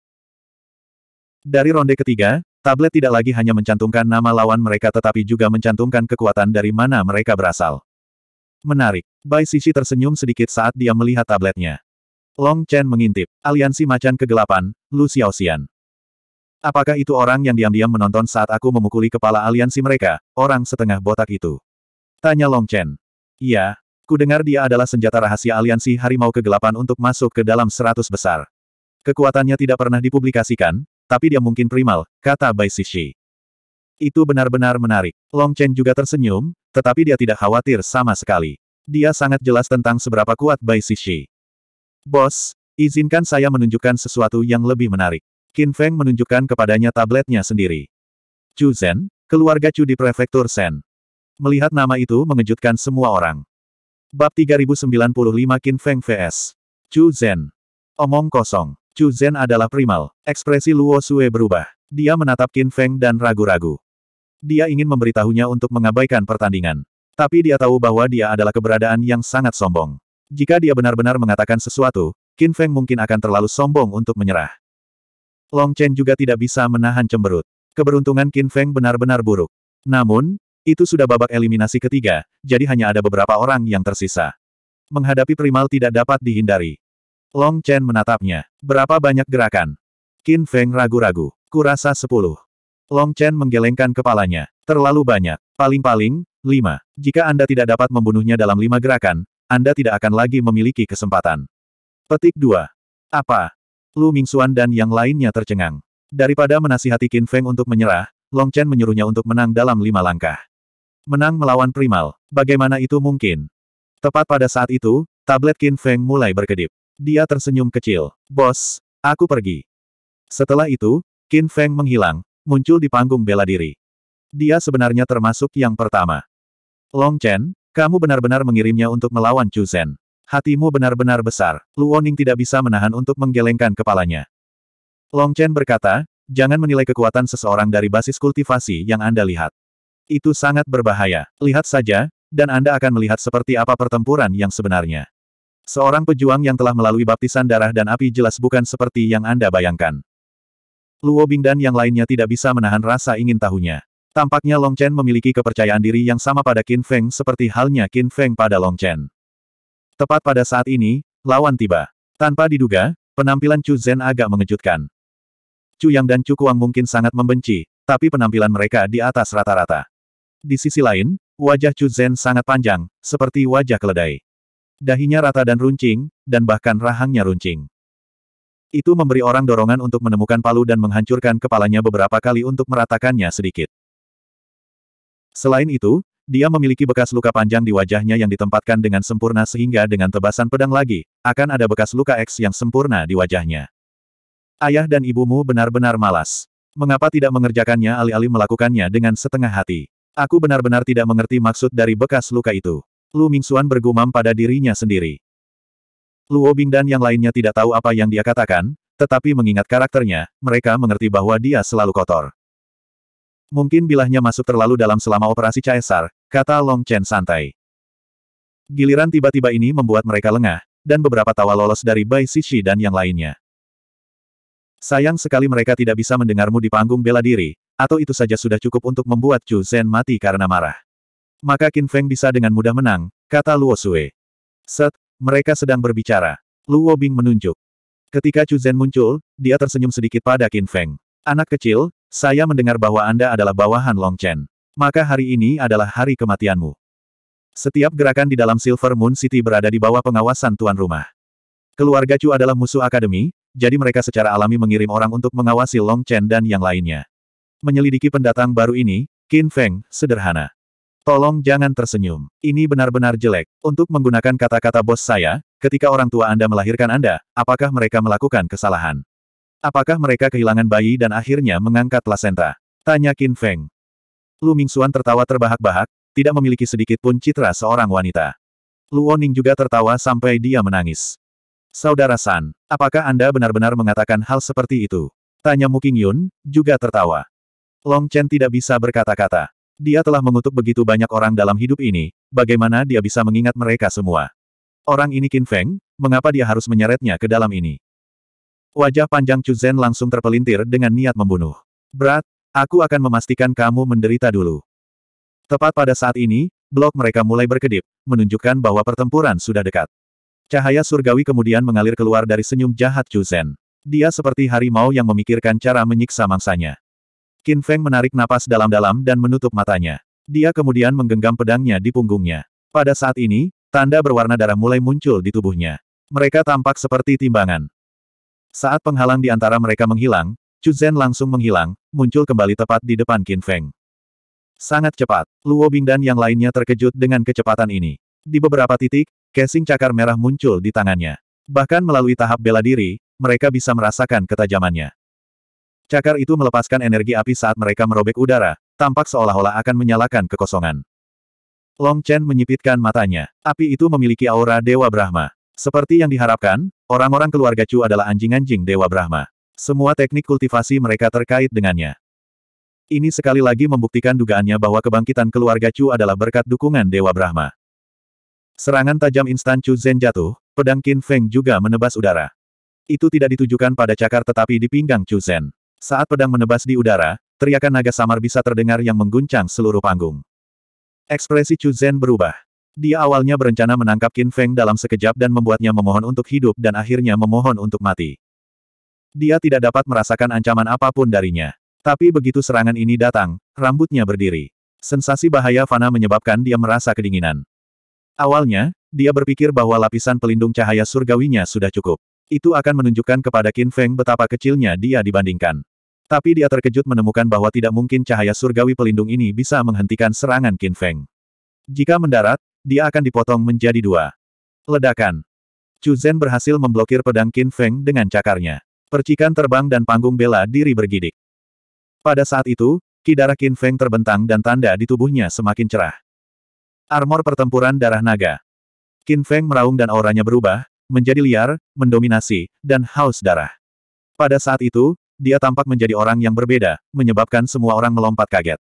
Dari ronde ketiga, tablet tidak lagi hanya mencantumkan nama lawan mereka tetapi juga mencantumkan kekuatan dari mana mereka berasal. Menarik. Bai Sisi tersenyum sedikit saat dia melihat tabletnya. Long Chen mengintip. Aliansi Macan Kegelapan, Lu Xiaoxian. Apakah itu orang yang diam-diam menonton saat aku memukuli kepala aliansi mereka, orang setengah botak itu? Tanya Long Chen. Iya, ku dengar dia adalah senjata rahasia aliansi harimau kegelapan untuk masuk ke dalam seratus besar. Kekuatannya tidak pernah dipublikasikan, tapi dia mungkin primal, kata Bai Sishi. Itu benar-benar menarik. Long Chen juga tersenyum, tetapi dia tidak khawatir sama sekali. Dia sangat jelas tentang seberapa kuat Bai Sishi. Bos, izinkan saya menunjukkan sesuatu yang lebih menarik. Qin Feng menunjukkan kepadanya tabletnya sendiri. Chu Zhen, keluarga Chu di prefektur Shen. Melihat nama itu mengejutkan semua orang. Bab 3095 Qin Feng vs. Chu Zhen. Omong kosong. Chu Zhen adalah primal. Ekspresi Luo Sue berubah. Dia menatap Qin Feng dan ragu-ragu. Dia ingin memberitahunya untuk mengabaikan pertandingan. Tapi dia tahu bahwa dia adalah keberadaan yang sangat sombong. Jika dia benar-benar mengatakan sesuatu, Qin Feng mungkin akan terlalu sombong untuk menyerah. Long Chen juga tidak bisa menahan cemberut. Keberuntungan Qin Feng benar-benar buruk. Namun, itu sudah babak eliminasi ketiga, jadi hanya ada beberapa orang yang tersisa. Menghadapi primal tidak dapat dihindari. Long Chen menatapnya. Berapa banyak gerakan? Qin Feng ragu-ragu. Kurasa sepuluh. Long Chen menggelengkan kepalanya. Terlalu banyak. Paling-paling, lima. Jika Anda tidak dapat membunuhnya dalam lima gerakan, Anda tidak akan lagi memiliki kesempatan. Petik dua. Apa? Lu Mingxuan dan yang lainnya tercengang. Daripada menasihati Qin Feng untuk menyerah, Long Chen menyuruhnya untuk menang dalam lima langkah. Menang melawan Primal, bagaimana itu mungkin? Tepat pada saat itu, tablet Qin Feng mulai berkedip. Dia tersenyum kecil. Bos, aku pergi. Setelah itu, Qin Feng menghilang, muncul di panggung bela diri. Dia sebenarnya termasuk yang pertama. Long Chen, kamu benar-benar mengirimnya untuk melawan Chu Zhen. Hatimu benar-benar besar. Luoning tidak bisa menahan untuk menggelengkan kepalanya. Long Chen berkata, jangan menilai kekuatan seseorang dari basis kultivasi yang Anda lihat. Itu sangat berbahaya. Lihat saja, dan Anda akan melihat seperti apa pertempuran yang sebenarnya. Seorang pejuang yang telah melalui baptisan darah dan api jelas bukan seperti yang Anda bayangkan. Luo Bing dan yang lainnya tidak bisa menahan rasa ingin tahunya. Tampaknya Long Chen memiliki kepercayaan diri yang sama pada Qin Feng seperti halnya Qin Feng pada Long Chen. Tepat pada saat ini, lawan tiba. Tanpa diduga, penampilan Chu Zhen agak mengejutkan. Chu Yang dan Chu Kuang mungkin sangat membenci, tapi penampilan mereka di atas rata-rata. Di sisi lain, wajah Chu Zhen sangat panjang, seperti wajah keledai dahinya rata dan runcing, dan bahkan rahangnya runcing. Itu memberi orang dorongan untuk menemukan palu dan menghancurkan kepalanya beberapa kali untuk meratakannya sedikit. Selain itu, dia memiliki bekas luka panjang di wajahnya yang ditempatkan dengan sempurna sehingga dengan tebasan pedang lagi, akan ada bekas luka X yang sempurna di wajahnya. Ayah dan ibumu benar-benar malas. Mengapa tidak mengerjakannya alih-alih melakukannya dengan setengah hati? Aku benar-benar tidak mengerti maksud dari bekas luka itu. Lu Mingxuan bergumam pada dirinya sendiri. Luo Bing dan yang lainnya tidak tahu apa yang dia katakan, tetapi mengingat karakternya, mereka mengerti bahwa dia selalu kotor. Mungkin bilahnya masuk terlalu dalam selama operasi caesar, kata Long Chen santai. Giliran tiba-tiba ini membuat mereka lengah, dan beberapa tawa lolos dari Bai Sishi dan yang lainnya. Sayang sekali mereka tidak bisa mendengarmu di panggung bela diri, atau itu saja sudah cukup untuk membuat Chu Zhen mati karena marah maka Qin Feng bisa dengan mudah menang, kata Luo Sui. Set, mereka sedang berbicara. Luo Bing menunjuk. Ketika Chu Zhen muncul, dia tersenyum sedikit pada Qin Feng. Anak kecil, saya mendengar bahwa Anda adalah bawahan Long Chen. Maka hari ini adalah hari kematianmu. Setiap gerakan di dalam Silver Moon City berada di bawah pengawasan tuan rumah. Keluarga Chu adalah musuh akademi, jadi mereka secara alami mengirim orang untuk mengawasi Long Chen dan yang lainnya. Menyelidiki pendatang baru ini, Qin Feng, sederhana. Tolong jangan tersenyum. Ini benar-benar jelek. Untuk menggunakan kata-kata bos saya, ketika orang tua Anda melahirkan Anda, apakah mereka melakukan kesalahan? Apakah mereka kehilangan bayi dan akhirnya mengangkat placenta? Tanya Qin Feng. Lu Mingxuan tertawa terbahak-bahak, tidak memiliki sedikit pun citra seorang wanita. Lu Woning juga tertawa sampai dia menangis. Saudara San, apakah Anda benar-benar mengatakan hal seperti itu? Tanya Mu Qingyun, juga tertawa. Long Chen tidak bisa berkata-kata. Dia telah mengutuk begitu banyak orang dalam hidup ini, bagaimana dia bisa mengingat mereka semua? Orang ini Qin Feng, mengapa dia harus menyeretnya ke dalam ini? Wajah panjang Chu Zhen langsung terpelintir dengan niat membunuh. Berat, aku akan memastikan kamu menderita dulu. Tepat pada saat ini, blok mereka mulai berkedip, menunjukkan bahwa pertempuran sudah dekat. Cahaya surgawi kemudian mengalir keluar dari senyum jahat Chu Zhen. Dia seperti harimau yang memikirkan cara menyiksa mangsanya. Qin Feng menarik napas dalam-dalam dan menutup matanya. Dia kemudian menggenggam pedangnya di punggungnya. Pada saat ini, tanda berwarna darah mulai muncul di tubuhnya. Mereka tampak seperti timbangan. Saat penghalang di antara mereka menghilang, Chu Zhen langsung menghilang, muncul kembali tepat di depan Qin Feng. Sangat cepat, Luo Bing dan yang lainnya terkejut dengan kecepatan ini. Di beberapa titik, casing cakar merah muncul di tangannya. Bahkan melalui tahap bela diri, mereka bisa merasakan ketajamannya. Cakar itu melepaskan energi api saat mereka merobek udara, tampak seolah-olah akan menyalakan kekosongan. Long Chen menyipitkan matanya. Api itu memiliki aura Dewa Brahma. Seperti yang diharapkan, orang-orang keluarga Chu adalah anjing-anjing Dewa Brahma. Semua teknik kultivasi mereka terkait dengannya. Ini sekali lagi membuktikan dugaannya bahwa kebangkitan keluarga Chu adalah berkat dukungan Dewa Brahma. Serangan tajam instan Chu Zhen jatuh, pedang Qin Feng juga menebas udara. Itu tidak ditujukan pada cakar tetapi di pinggang Chu Zen. Saat pedang menebas di udara, teriakan naga samar bisa terdengar yang mengguncang seluruh panggung. Ekspresi Chu Zhen berubah. Dia awalnya berencana menangkap Qin Feng dalam sekejap dan membuatnya memohon untuk hidup dan akhirnya memohon untuk mati. Dia tidak dapat merasakan ancaman apapun darinya. Tapi begitu serangan ini datang, rambutnya berdiri. Sensasi bahaya fana menyebabkan dia merasa kedinginan. Awalnya, dia berpikir bahwa lapisan pelindung cahaya surgawinya sudah cukup. Itu akan menunjukkan kepada Qin Feng betapa kecilnya dia dibandingkan. Tapi dia terkejut menemukan bahwa tidak mungkin cahaya surgawi pelindung ini bisa menghentikan serangan Qin Feng. Jika mendarat, dia akan dipotong menjadi dua. Ledakan. Chu Zhen berhasil memblokir pedang Qin Feng dengan cakarnya. Percikan terbang dan panggung bela diri bergidik. Pada saat itu, ki darah Qin Feng terbentang dan tanda di tubuhnya semakin cerah. Armor pertempuran darah naga. Qin Feng meraung dan auranya berubah, menjadi liar, mendominasi, dan haus darah. Pada saat itu, dia tampak menjadi orang yang berbeda, menyebabkan semua orang melompat kaget.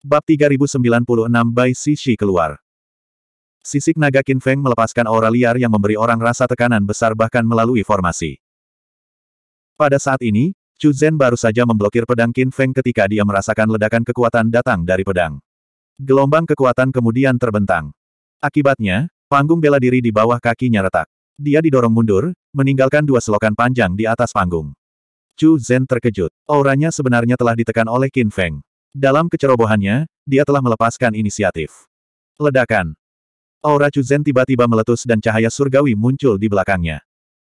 Bab 3096 by Shishi keluar. Sisik naga Qin Feng melepaskan aura liar yang memberi orang rasa tekanan besar bahkan melalui formasi. Pada saat ini, Chu Zhen baru saja memblokir pedang Qin Feng ketika dia merasakan ledakan kekuatan datang dari pedang. Gelombang kekuatan kemudian terbentang. Akibatnya, panggung bela diri di bawah kakinya retak. Dia didorong mundur, meninggalkan dua selokan panjang di atas panggung. Chu Zhen terkejut. Auranya sebenarnya telah ditekan oleh Qin Feng. Dalam kecerobohannya, dia telah melepaskan inisiatif. Ledakan. Aura Chu Zhen tiba-tiba meletus dan cahaya surgawi muncul di belakangnya.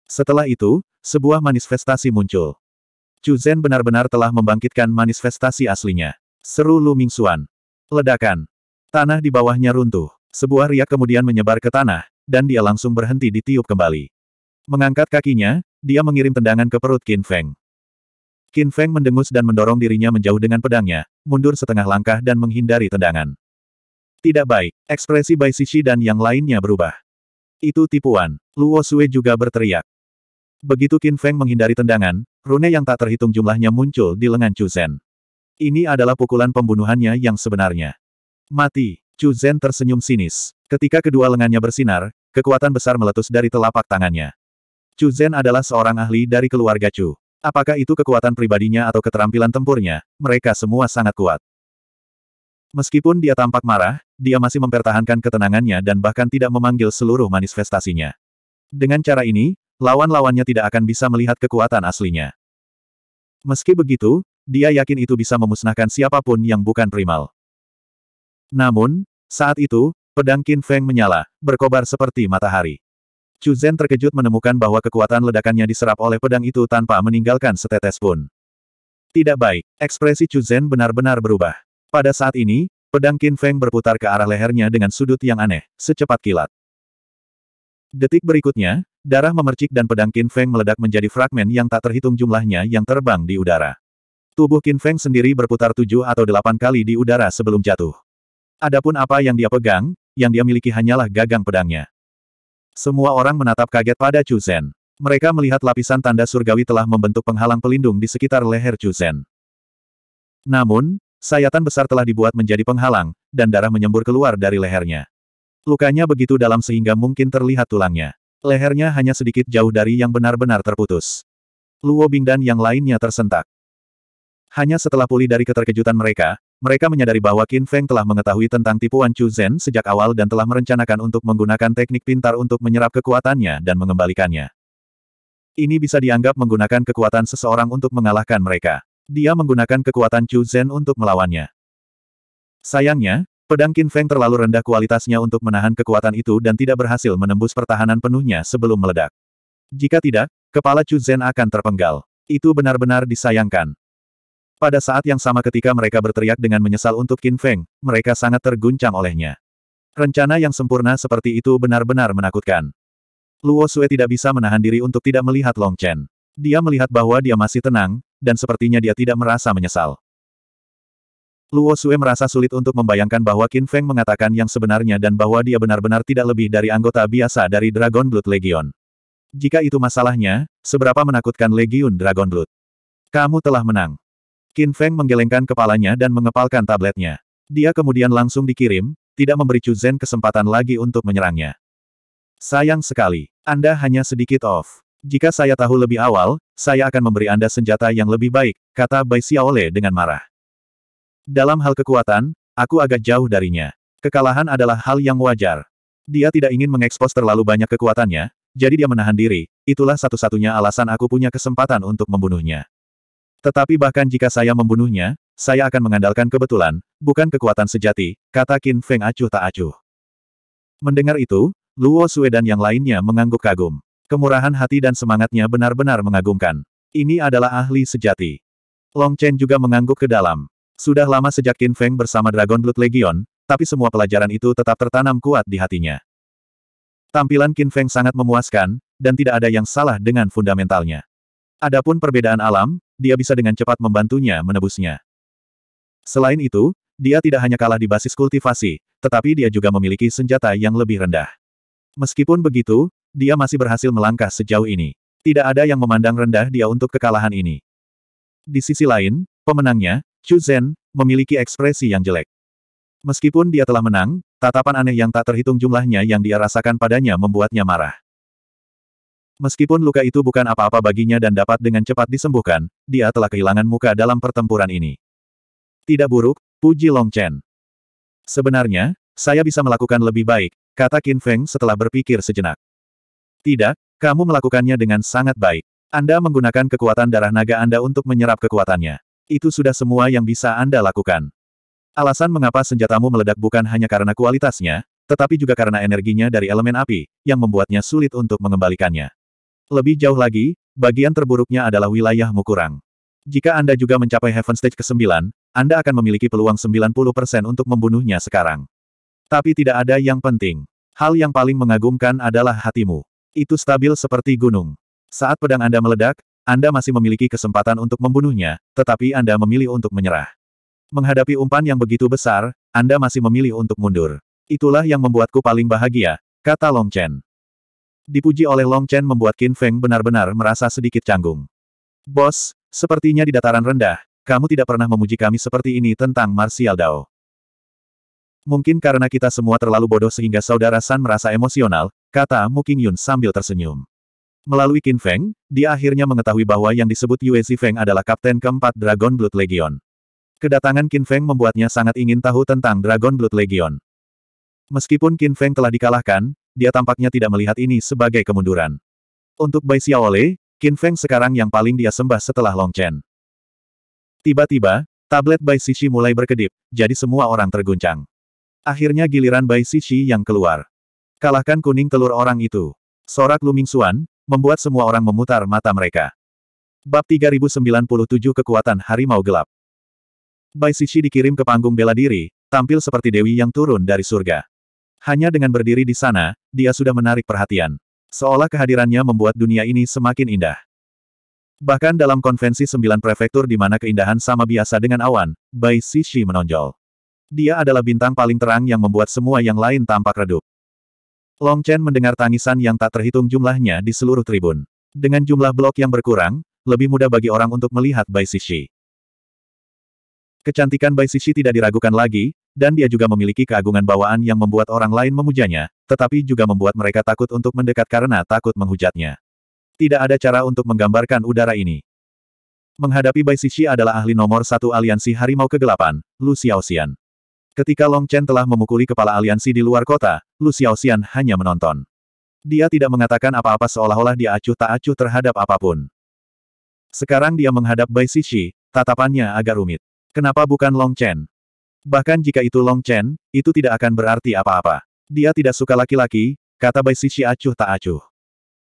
Setelah itu, sebuah manifestasi muncul. Chu Zhen benar-benar telah membangkitkan manifestasi aslinya. Seru Lu Mingxuan. Ledakan. Tanah di bawahnya runtuh. Sebuah riak kemudian menyebar ke tanah, dan dia langsung berhenti ditiup kembali. Mengangkat kakinya, dia mengirim tendangan ke perut Qin Feng. Qin Feng mendengus dan mendorong dirinya menjauh dengan pedangnya, mundur setengah langkah dan menghindari tendangan. Tidak baik, ekspresi Bai Shishi dan yang lainnya berubah. Itu tipuan, Luo Sui juga berteriak. Begitu Qin Feng menghindari tendangan, rune yang tak terhitung jumlahnya muncul di lengan Chu Zhen. Ini adalah pukulan pembunuhannya yang sebenarnya. Mati, Chu Zhen tersenyum sinis. Ketika kedua lengannya bersinar, kekuatan besar meletus dari telapak tangannya. Chu Zhen adalah seorang ahli dari keluarga Chu. Apakah itu kekuatan pribadinya atau keterampilan tempurnya, mereka semua sangat kuat. Meskipun dia tampak marah, dia masih mempertahankan ketenangannya dan bahkan tidak memanggil seluruh manifestasinya. Dengan cara ini, lawan-lawannya tidak akan bisa melihat kekuatan aslinya. Meski begitu, dia yakin itu bisa memusnahkan siapapun yang bukan primal. Namun, saat itu, pedang Qin Feng menyala, berkobar seperti matahari. Chu Zhen terkejut menemukan bahwa kekuatan ledakannya diserap oleh pedang itu tanpa meninggalkan setetes pun. Tidak baik, ekspresi Chu Zhen benar-benar berubah. Pada saat ini, pedang Qin Feng berputar ke arah lehernya dengan sudut yang aneh, secepat kilat. Detik berikutnya, darah memercik dan pedang Qin Feng meledak menjadi fragmen yang tak terhitung jumlahnya yang terbang di udara. Tubuh Qin Feng sendiri berputar tujuh atau delapan kali di udara sebelum jatuh. Adapun apa yang dia pegang, yang dia miliki hanyalah gagang pedangnya. Semua orang menatap kaget pada Chu Zhen. Mereka melihat lapisan tanda surgawi telah membentuk penghalang pelindung di sekitar leher Chu Zhen. Namun, sayatan besar telah dibuat menjadi penghalang, dan darah menyembur keluar dari lehernya. Lukanya begitu dalam sehingga mungkin terlihat tulangnya. Lehernya hanya sedikit jauh dari yang benar-benar terputus. Luo Bing dan yang lainnya tersentak. Hanya setelah pulih dari keterkejutan mereka, mereka menyadari bahwa Qin Feng telah mengetahui tentang tipuan Chu Zhen sejak awal dan telah merencanakan untuk menggunakan teknik pintar untuk menyerap kekuatannya dan mengembalikannya. Ini bisa dianggap menggunakan kekuatan seseorang untuk mengalahkan mereka. Dia menggunakan kekuatan Chu Zhen untuk melawannya. Sayangnya, pedang Qin Feng terlalu rendah kualitasnya untuk menahan kekuatan itu dan tidak berhasil menembus pertahanan penuhnya sebelum meledak. Jika tidak, kepala Chu Zhen akan terpenggal. Itu benar-benar disayangkan. Pada saat yang sama ketika mereka berteriak dengan menyesal untuk Qin Feng, mereka sangat terguncang olehnya. Rencana yang sempurna seperti itu benar-benar menakutkan. Luo Sue tidak bisa menahan diri untuk tidak melihat Long Chen. Dia melihat bahwa dia masih tenang, dan sepertinya dia tidak merasa menyesal. Luo Sue merasa sulit untuk membayangkan bahwa Qin Feng mengatakan yang sebenarnya dan bahwa dia benar-benar tidak lebih dari anggota biasa dari Dragon Blood Legion. Jika itu masalahnya, seberapa menakutkan Legion Dragon Blood? Kamu telah menang. Qin Feng menggelengkan kepalanya dan mengepalkan tabletnya. Dia kemudian langsung dikirim, tidak memberi Chu Zhen kesempatan lagi untuk menyerangnya. Sayang sekali, Anda hanya sedikit off. Jika saya tahu lebih awal, saya akan memberi Anda senjata yang lebih baik, kata Bai Xiaole dengan marah. Dalam hal kekuatan, aku agak jauh darinya. Kekalahan adalah hal yang wajar. Dia tidak ingin mengekspos terlalu banyak kekuatannya, jadi dia menahan diri, itulah satu-satunya alasan aku punya kesempatan untuk membunuhnya. Tetapi bahkan jika saya membunuhnya, saya akan mengandalkan kebetulan, bukan kekuatan sejati, kata Qin Feng acuh tak acuh. Mendengar itu, Luo Sue dan yang lainnya mengangguk kagum. Kemurahan hati dan semangatnya benar-benar mengagumkan. Ini adalah ahli sejati. Long Chen juga mengangguk ke dalam. Sudah lama sejak Qin Feng bersama Dragon Blood Legion, tapi semua pelajaran itu tetap tertanam kuat di hatinya. Tampilan Qin Feng sangat memuaskan, dan tidak ada yang salah dengan fundamentalnya. Adapun perbedaan alam, dia bisa dengan cepat membantunya menebusnya. Selain itu, dia tidak hanya kalah di basis kultivasi, tetapi dia juga memiliki senjata yang lebih rendah. Meskipun begitu, dia masih berhasil melangkah sejauh ini. Tidak ada yang memandang rendah dia untuk kekalahan ini. Di sisi lain, pemenangnya, Chu Zhen, memiliki ekspresi yang jelek. Meskipun dia telah menang, tatapan aneh yang tak terhitung jumlahnya yang dia rasakan padanya membuatnya marah. Meskipun luka itu bukan apa-apa baginya dan dapat dengan cepat disembuhkan, dia telah kehilangan muka dalam pertempuran ini. Tidak buruk, puji Long Chen. Sebenarnya, saya bisa melakukan lebih baik, kata Qin Feng setelah berpikir sejenak. Tidak, kamu melakukannya dengan sangat baik. Anda menggunakan kekuatan darah naga Anda untuk menyerap kekuatannya. Itu sudah semua yang bisa Anda lakukan. Alasan mengapa senjatamu meledak bukan hanya karena kualitasnya, tetapi juga karena energinya dari elemen api, yang membuatnya sulit untuk mengembalikannya. Lebih jauh lagi, bagian terburuknya adalah wilayahmu kurang. Jika Anda juga mencapai Heaven Stage ke-9, Anda akan memiliki peluang 90% untuk membunuhnya sekarang. Tapi tidak ada yang penting. Hal yang paling mengagumkan adalah hatimu. Itu stabil seperti gunung. Saat pedang Anda meledak, Anda masih memiliki kesempatan untuk membunuhnya, tetapi Anda memilih untuk menyerah. Menghadapi umpan yang begitu besar, Anda masih memilih untuk mundur. Itulah yang membuatku paling bahagia, kata Long Chen dipuji oleh Long Chen membuat Qin Feng benar-benar merasa sedikit canggung. Bos, sepertinya di dataran rendah, kamu tidak pernah memuji kami seperti ini tentang Martial Dao. Mungkin karena kita semua terlalu bodoh sehingga saudara San merasa emosional, kata Mu King Yun sambil tersenyum. Melalui Qin Feng, dia akhirnya mengetahui bahwa yang disebut Yue Feng adalah kapten keempat Dragon Blood Legion. Kedatangan Qin Feng membuatnya sangat ingin tahu tentang Dragon Blood Legion. Meskipun Qin Feng telah dikalahkan, dia tampaknya tidak melihat ini sebagai kemunduran. Untuk Bai Xiaole, Qin Feng sekarang yang paling dia sembah setelah Long Chen. Tiba-tiba, tablet Bai Xixi mulai berkedip, jadi semua orang terguncang. Akhirnya giliran Bai Xixi yang keluar. Kalahkan kuning telur orang itu. Sorak Luming Xuan, membuat semua orang memutar mata mereka. Bab 3097 Kekuatan Harimau Gelap Bai Xixi dikirim ke panggung bela diri, tampil seperti dewi yang turun dari surga. Hanya dengan berdiri di sana, dia sudah menarik perhatian. Seolah kehadirannya membuat dunia ini semakin indah. Bahkan dalam konvensi sembilan prefektur di mana keindahan sama biasa dengan awan, Bai Sishi menonjol. Dia adalah bintang paling terang yang membuat semua yang lain tampak redup. Long Chen mendengar tangisan yang tak terhitung jumlahnya di seluruh tribun. Dengan jumlah blok yang berkurang, lebih mudah bagi orang untuk melihat Bai Sishi. Kecantikan Bai Sisi tidak diragukan lagi, dan dia juga memiliki keagungan bawaan yang membuat orang lain memujanya, tetapi juga membuat mereka takut untuk mendekat karena takut menghujatnya. Tidak ada cara untuk menggambarkan udara ini. Menghadapi Bai Sisi adalah ahli nomor satu aliansi Harimau Kegelapan, Lu Xiaoxian. Ketika Long Chen telah memukuli kepala aliansi di luar kota, Lu Xiaoxian hanya menonton. Dia tidak mengatakan apa-apa seolah-olah dia acuh tak acuh terhadap apapun. Sekarang dia menghadap Bai Sisi, tatapannya agak rumit. Kenapa bukan Long Chen? Bahkan jika itu Long Chen, itu tidak akan berarti apa-apa. Dia tidak suka laki-laki, kata Bai Sisi acuh tak acuh.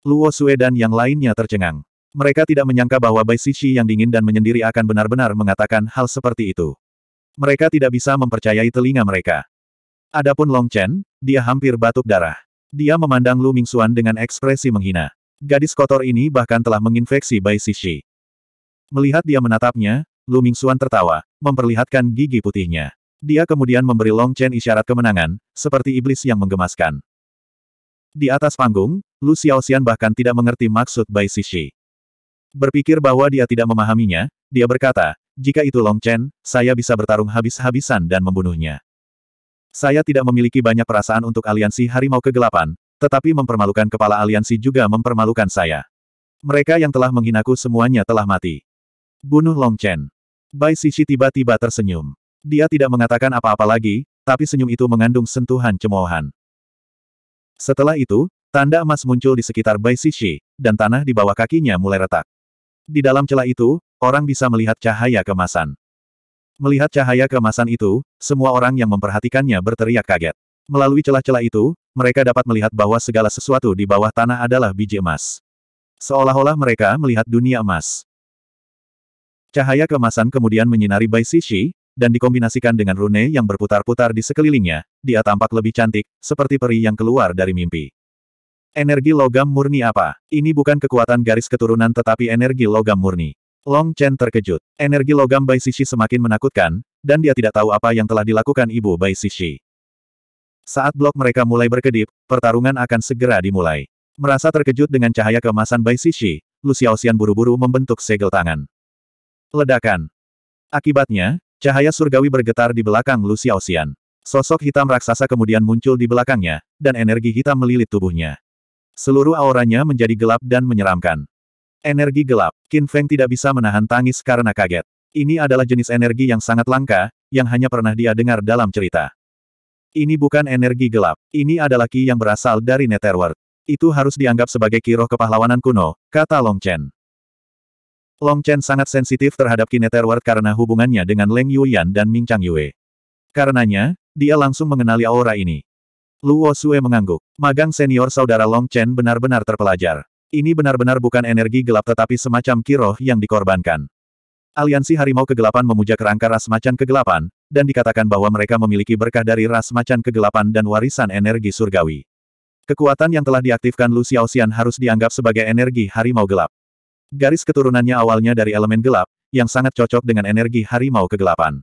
Luo Sue dan yang lainnya tercengang. Mereka tidak menyangka bahwa Bai Sisi yang dingin dan menyendiri akan benar-benar mengatakan hal seperti itu. Mereka tidak bisa mempercayai telinga mereka. Adapun Long Chen, dia hampir batuk darah. Dia memandang Lu Mingxuan dengan ekspresi menghina. Gadis kotor ini bahkan telah menginfeksi Bai Sisi. Melihat dia menatapnya, Lu Mingxuan tertawa, memperlihatkan gigi putihnya. Dia kemudian memberi Long Chen isyarat kemenangan, seperti iblis yang menggemaskan. Di atas panggung, Lu Xiaoxian bahkan tidak mengerti maksud Bai Sishi. Berpikir bahwa dia tidak memahaminya, dia berkata, jika itu Long Chen, saya bisa bertarung habis-habisan dan membunuhnya. Saya tidak memiliki banyak perasaan untuk aliansi harimau kegelapan, tetapi mempermalukan kepala aliansi juga mempermalukan saya. Mereka yang telah menghinaku semuanya telah mati. Bunuh Long Chen. Bai Sishi tiba-tiba tersenyum. Dia tidak mengatakan apa-apa lagi, tapi senyum itu mengandung sentuhan cemoohan. Setelah itu, tanda emas muncul di sekitar Bai Sishi, dan tanah di bawah kakinya mulai retak. Di dalam celah itu, orang bisa melihat cahaya kemasan. Melihat cahaya kemasan itu, semua orang yang memperhatikannya berteriak kaget. Melalui celah-celah itu, mereka dapat melihat bahwa segala sesuatu di bawah tanah adalah biji emas. Seolah-olah mereka melihat dunia emas. Cahaya kemasan kemudian menyinari Bai Sishi, dan dikombinasikan dengan rune yang berputar-putar di sekelilingnya, dia tampak lebih cantik, seperti peri yang keluar dari mimpi. Energi logam murni apa? Ini bukan kekuatan garis keturunan tetapi energi logam murni. Long Chen terkejut. Energi logam Bai Sishi semakin menakutkan, dan dia tidak tahu apa yang telah dilakukan ibu Bai Sishi. Saat blok mereka mulai berkedip, pertarungan akan segera dimulai. Merasa terkejut dengan cahaya kemasan Bai Sishi, Xiaoxian buru-buru membentuk segel tangan. Ledakan. Akibatnya, cahaya surgawi bergetar di belakang Lu Xiaoxian. Sosok hitam raksasa kemudian muncul di belakangnya, dan energi hitam melilit tubuhnya. Seluruh auranya menjadi gelap dan menyeramkan. Energi gelap, Qin Feng tidak bisa menahan tangis karena kaget. Ini adalah jenis energi yang sangat langka, yang hanya pernah dia dengar dalam cerita. Ini bukan energi gelap, ini adalah ki yang berasal dari Netherworld. Itu harus dianggap sebagai kiroh kepahlawanan kuno, kata Long Chen. Long Chen sangat sensitif terhadap kineterward karena hubungannya dengan Leng Yuyan dan Ming Chang Yue. Karenanya, dia langsung mengenali aura ini. Luo Sue mengangguk. Magang senior saudara Long Chen benar-benar terpelajar. Ini benar-benar bukan energi gelap tetapi semacam kiroh yang dikorbankan. Aliansi Harimau Kegelapan memuja kerangka ras macan kegelapan, dan dikatakan bahwa mereka memiliki berkah dari ras macan kegelapan dan warisan energi surgawi. Kekuatan yang telah diaktifkan Lu Xiaoxian harus dianggap sebagai energi harimau gelap. Garis keturunannya awalnya dari elemen gelap, yang sangat cocok dengan energi harimau kegelapan.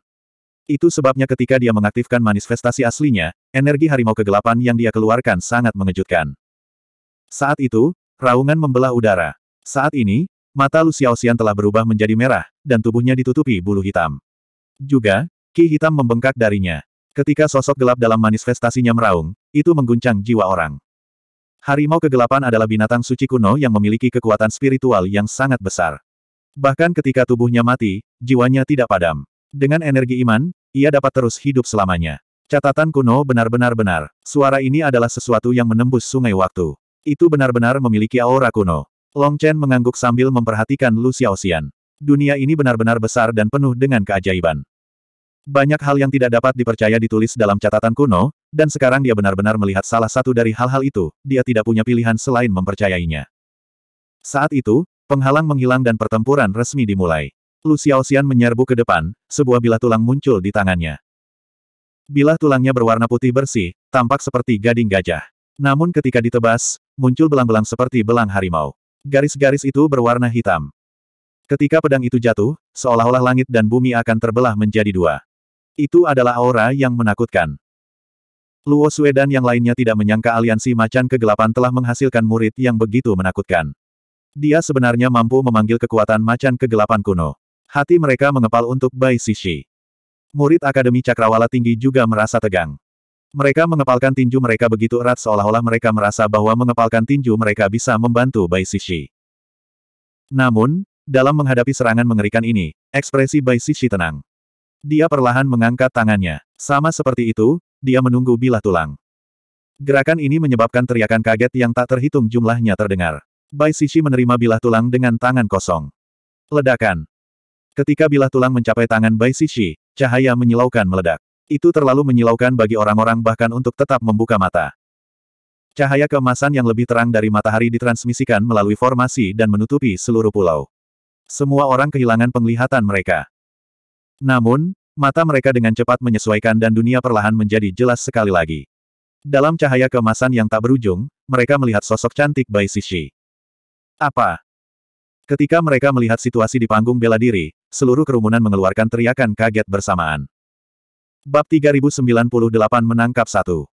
Itu sebabnya ketika dia mengaktifkan manifestasi aslinya, energi harimau kegelapan yang dia keluarkan sangat mengejutkan. Saat itu, raungan membelah udara. Saat ini, mata Lu Xiaoxian telah berubah menjadi merah, dan tubuhnya ditutupi bulu hitam. Juga, ki hitam membengkak darinya. Ketika sosok gelap dalam manifestasinya meraung, itu mengguncang jiwa orang. Harimau kegelapan adalah binatang suci kuno yang memiliki kekuatan spiritual yang sangat besar. Bahkan ketika tubuhnya mati, jiwanya tidak padam. Dengan energi iman, ia dapat terus hidup selamanya. Catatan kuno benar-benar benar. Suara ini adalah sesuatu yang menembus sungai waktu. Itu benar-benar memiliki aura kuno. Long Chen mengangguk sambil memperhatikan Lu Xiaoxian. Dunia ini benar-benar besar dan penuh dengan keajaiban. Banyak hal yang tidak dapat dipercaya ditulis dalam catatan kuno, dan sekarang dia benar-benar melihat salah satu dari hal-hal itu, dia tidak punya pilihan selain mempercayainya. Saat itu, penghalang menghilang dan pertempuran resmi dimulai. Lu Xiaoxian menyerbu ke depan, sebuah bilah tulang muncul di tangannya. Bilah tulangnya berwarna putih bersih, tampak seperti gading gajah. Namun ketika ditebas, muncul belang-belang seperti belang harimau. Garis-garis itu berwarna hitam. Ketika pedang itu jatuh, seolah-olah langit dan bumi akan terbelah menjadi dua. Itu adalah aura yang menakutkan. Luo Sue dan yang lainnya tidak menyangka aliansi macan kegelapan telah menghasilkan murid yang begitu menakutkan. Dia sebenarnya mampu memanggil kekuatan macan kegelapan kuno. Hati mereka mengepal untuk Bai Sishi. Murid Akademi Cakrawala Tinggi juga merasa tegang. Mereka mengepalkan tinju mereka begitu erat seolah-olah mereka merasa bahwa mengepalkan tinju mereka bisa membantu Bai Sishi. Namun, dalam menghadapi serangan mengerikan ini, ekspresi Bai Sishi tenang. Dia perlahan mengangkat tangannya. Sama seperti itu, dia menunggu bila tulang. Gerakan ini menyebabkan teriakan kaget yang tak terhitung jumlahnya terdengar. Bai Sisi menerima bilah tulang dengan tangan kosong. Ledakan. Ketika bilah tulang mencapai tangan Bai Sisi, cahaya menyilaukan meledak. Itu terlalu menyilaukan bagi orang-orang bahkan untuk tetap membuka mata. Cahaya keemasan yang lebih terang dari matahari ditransmisikan melalui formasi dan menutupi seluruh pulau. Semua orang kehilangan penglihatan mereka. Namun, Mata mereka dengan cepat menyesuaikan dan dunia perlahan menjadi jelas sekali lagi. Dalam cahaya kemasan yang tak berujung, mereka melihat sosok cantik Bai Sishi. Apa? Ketika mereka melihat situasi di panggung bela diri, seluruh kerumunan mengeluarkan teriakan kaget bersamaan. Bab 3098 menangkap satu.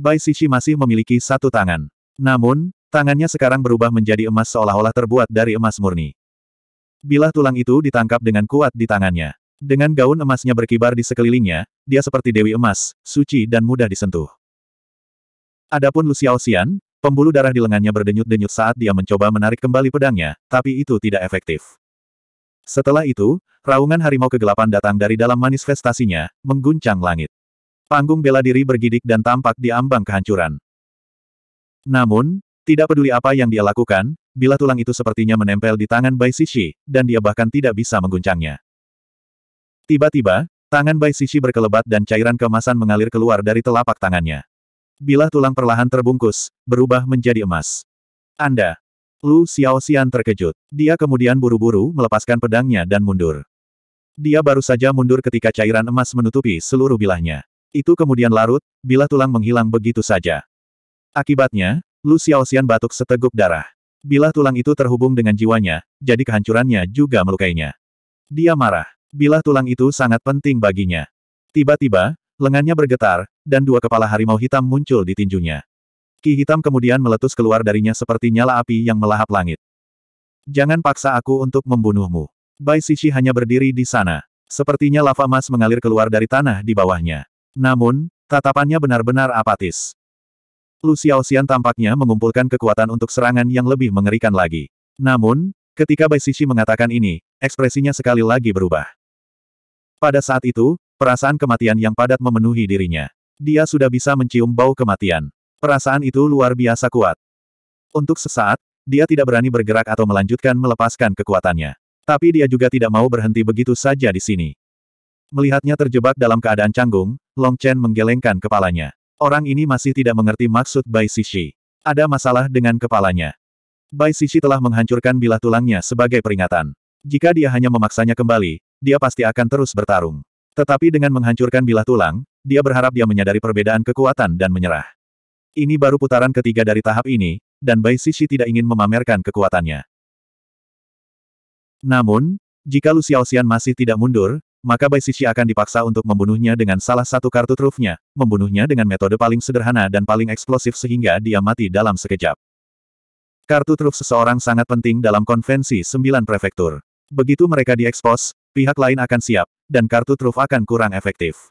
Bai Sishi masih memiliki satu tangan. Namun, tangannya sekarang berubah menjadi emas seolah-olah terbuat dari emas murni. Bilah tulang itu ditangkap dengan kuat di tangannya. Dengan gaun emasnya berkibar di sekelilingnya, dia seperti dewi emas, suci dan mudah disentuh. Adapun Lu Xiaoxian, pembuluh darah di lengannya berdenyut-denyut saat dia mencoba menarik kembali pedangnya, tapi itu tidak efektif. Setelah itu, raungan harimau kegelapan datang dari dalam manifestasinya, mengguncang langit. Panggung bela diri bergidik dan tampak di ambang kehancuran. Namun, tidak peduli apa yang dia lakukan, bila tulang itu sepertinya menempel di tangan Bai Sishi, dan dia bahkan tidak bisa mengguncangnya. Tiba-tiba, tangan Bai Sisi berkelebat dan cairan kemasan mengalir keluar dari telapak tangannya. Bilah tulang perlahan terbungkus, berubah menjadi emas. Anda! Lu Xiaoxian terkejut. Dia kemudian buru-buru melepaskan pedangnya dan mundur. Dia baru saja mundur ketika cairan emas menutupi seluruh bilahnya. Itu kemudian larut, bilah tulang menghilang begitu saja. Akibatnya, Lu Xiaoxian batuk seteguk darah. Bilah tulang itu terhubung dengan jiwanya, jadi kehancurannya juga melukainya. Dia marah. Bilah tulang itu sangat penting baginya. Tiba-tiba, lengannya bergetar, dan dua kepala harimau hitam muncul di tinjunya. Ki hitam kemudian meletus keluar darinya seperti nyala api yang melahap langit. Jangan paksa aku untuk membunuhmu. Bai Sisi hanya berdiri di sana. Sepertinya lava emas mengalir keluar dari tanah di bawahnya. Namun, tatapannya benar-benar apatis. Lu Xiaoxian tampaknya mengumpulkan kekuatan untuk serangan yang lebih mengerikan lagi. Namun, ketika Bai Sisi mengatakan ini, ekspresinya sekali lagi berubah. Pada saat itu, perasaan kematian yang padat memenuhi dirinya. Dia sudah bisa mencium bau kematian. Perasaan itu luar biasa kuat. Untuk sesaat, dia tidak berani bergerak atau melanjutkan melepaskan kekuatannya. Tapi dia juga tidak mau berhenti begitu saja di sini. Melihatnya terjebak dalam keadaan canggung, Long Chen menggelengkan kepalanya. Orang ini masih tidak mengerti maksud Bai Sishi. Ada masalah dengan kepalanya. Bai Sishi telah menghancurkan bilah tulangnya sebagai peringatan. Jika dia hanya memaksanya kembali, dia pasti akan terus bertarung. Tetapi dengan menghancurkan bilah tulang, dia berharap dia menyadari perbedaan kekuatan dan menyerah. Ini baru putaran ketiga dari tahap ini, dan Bai Sisi tidak ingin memamerkan kekuatannya. Namun, jika Lu Xiaoxian masih tidak mundur, maka Bai Sisi akan dipaksa untuk membunuhnya dengan salah satu kartu trufnya, membunuhnya dengan metode paling sederhana dan paling eksplosif sehingga dia mati dalam sekejap. Kartu truf seseorang sangat penting dalam konvensi sembilan prefektur. Begitu mereka diekspos, pihak lain akan siap, dan kartu truf akan kurang efektif.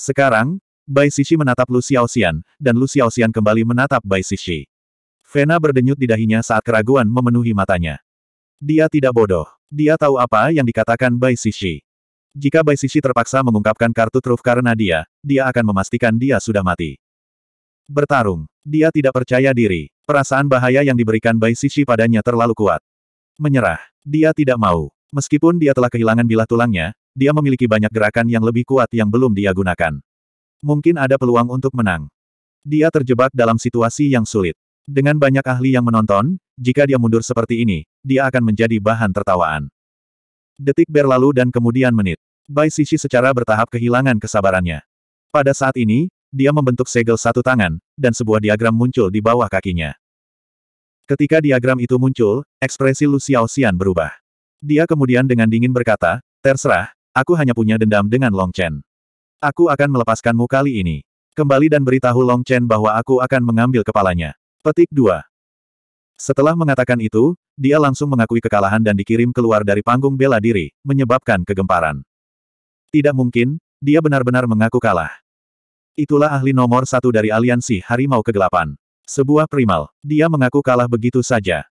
Sekarang, Bai Sishi menatap Lu Xiaoxian, dan Lu Xiaoxian kembali menatap Bai Sishi. Vena berdenyut di dahinya saat keraguan memenuhi matanya. Dia tidak bodoh. Dia tahu apa yang dikatakan Bai Sishi. Jika Bai Sishi terpaksa mengungkapkan kartu truf karena dia, dia akan memastikan dia sudah mati. Bertarung. Dia tidak percaya diri. Perasaan bahaya yang diberikan Bai Sishi padanya terlalu kuat. Menyerah. Dia tidak mau. Meskipun dia telah kehilangan bilah tulangnya, dia memiliki banyak gerakan yang lebih kuat yang belum dia gunakan. Mungkin ada peluang untuk menang. Dia terjebak dalam situasi yang sulit. Dengan banyak ahli yang menonton, jika dia mundur seperti ini, dia akan menjadi bahan tertawaan. Detik berlalu dan kemudian menit. Bai Sisi secara bertahap kehilangan kesabarannya. Pada saat ini, dia membentuk segel satu tangan, dan sebuah diagram muncul di bawah kakinya. Ketika diagram itu muncul, ekspresi Lu Xiaoxian berubah. Dia kemudian dengan dingin berkata, terserah, aku hanya punya dendam dengan Long Chen. Aku akan melepaskanmu kali ini. Kembali dan beritahu Long Chen bahwa aku akan mengambil kepalanya. Petik 2. Setelah mengatakan itu, dia langsung mengakui kekalahan dan dikirim keluar dari panggung bela diri, menyebabkan kegemparan. Tidak mungkin, dia benar-benar mengaku kalah. Itulah ahli nomor satu dari aliansi Harimau Kegelapan. Sebuah primal, dia mengaku kalah begitu saja.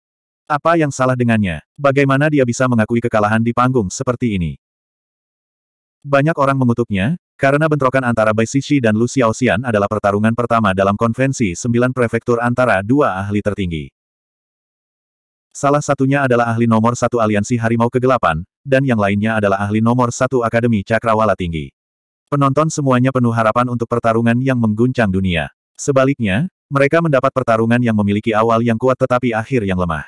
Apa yang salah dengannya? Bagaimana dia bisa mengakui kekalahan di panggung seperti ini? Banyak orang mengutuknya, karena bentrokan antara Bai Sishi dan Lu Xiaoxian adalah pertarungan pertama dalam konvensi sembilan prefektur antara dua ahli tertinggi. Salah satunya adalah ahli nomor satu aliansi Harimau Kegelapan, dan yang lainnya adalah ahli nomor satu Akademi Cakrawala Tinggi. Penonton semuanya penuh harapan untuk pertarungan yang mengguncang dunia. Sebaliknya, mereka mendapat pertarungan yang memiliki awal yang kuat tetapi akhir yang lemah.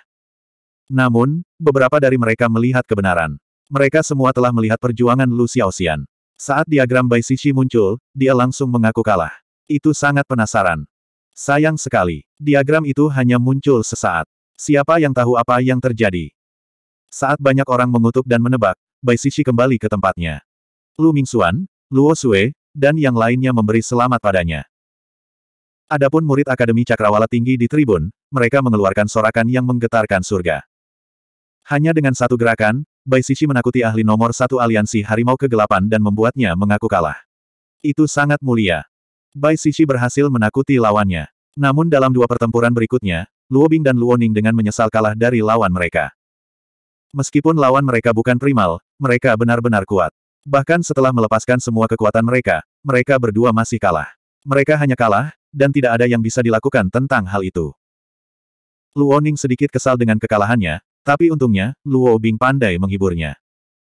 Namun, beberapa dari mereka melihat kebenaran. Mereka semua telah melihat perjuangan Lu Xiaoxian. Saat diagram Bai Sishi muncul, dia langsung mengaku kalah. Itu sangat penasaran. Sayang sekali, diagram itu hanya muncul sesaat. Siapa yang tahu apa yang terjadi? Saat banyak orang mengutuk dan menebak, Bai Sishi kembali ke tempatnya. Lu Mingxuan, Luo Sue, dan yang lainnya memberi selamat padanya. Adapun murid Akademi Cakrawala Tinggi di tribun, mereka mengeluarkan sorakan yang menggetarkan surga. Hanya dengan satu gerakan, Bai Sisi menakuti ahli nomor satu aliansi harimau kegelapan dan membuatnya mengaku kalah. Itu sangat mulia. Bai Sisi berhasil menakuti lawannya. Namun dalam dua pertempuran berikutnya, Luo Bing dan Luo Ning dengan menyesal kalah dari lawan mereka. Meskipun lawan mereka bukan primal, mereka benar-benar kuat. Bahkan setelah melepaskan semua kekuatan mereka, mereka berdua masih kalah. Mereka hanya kalah, dan tidak ada yang bisa dilakukan tentang hal itu. Luo Ning sedikit kesal dengan kekalahannya, tapi untungnya, Luo Bing pandai menghiburnya.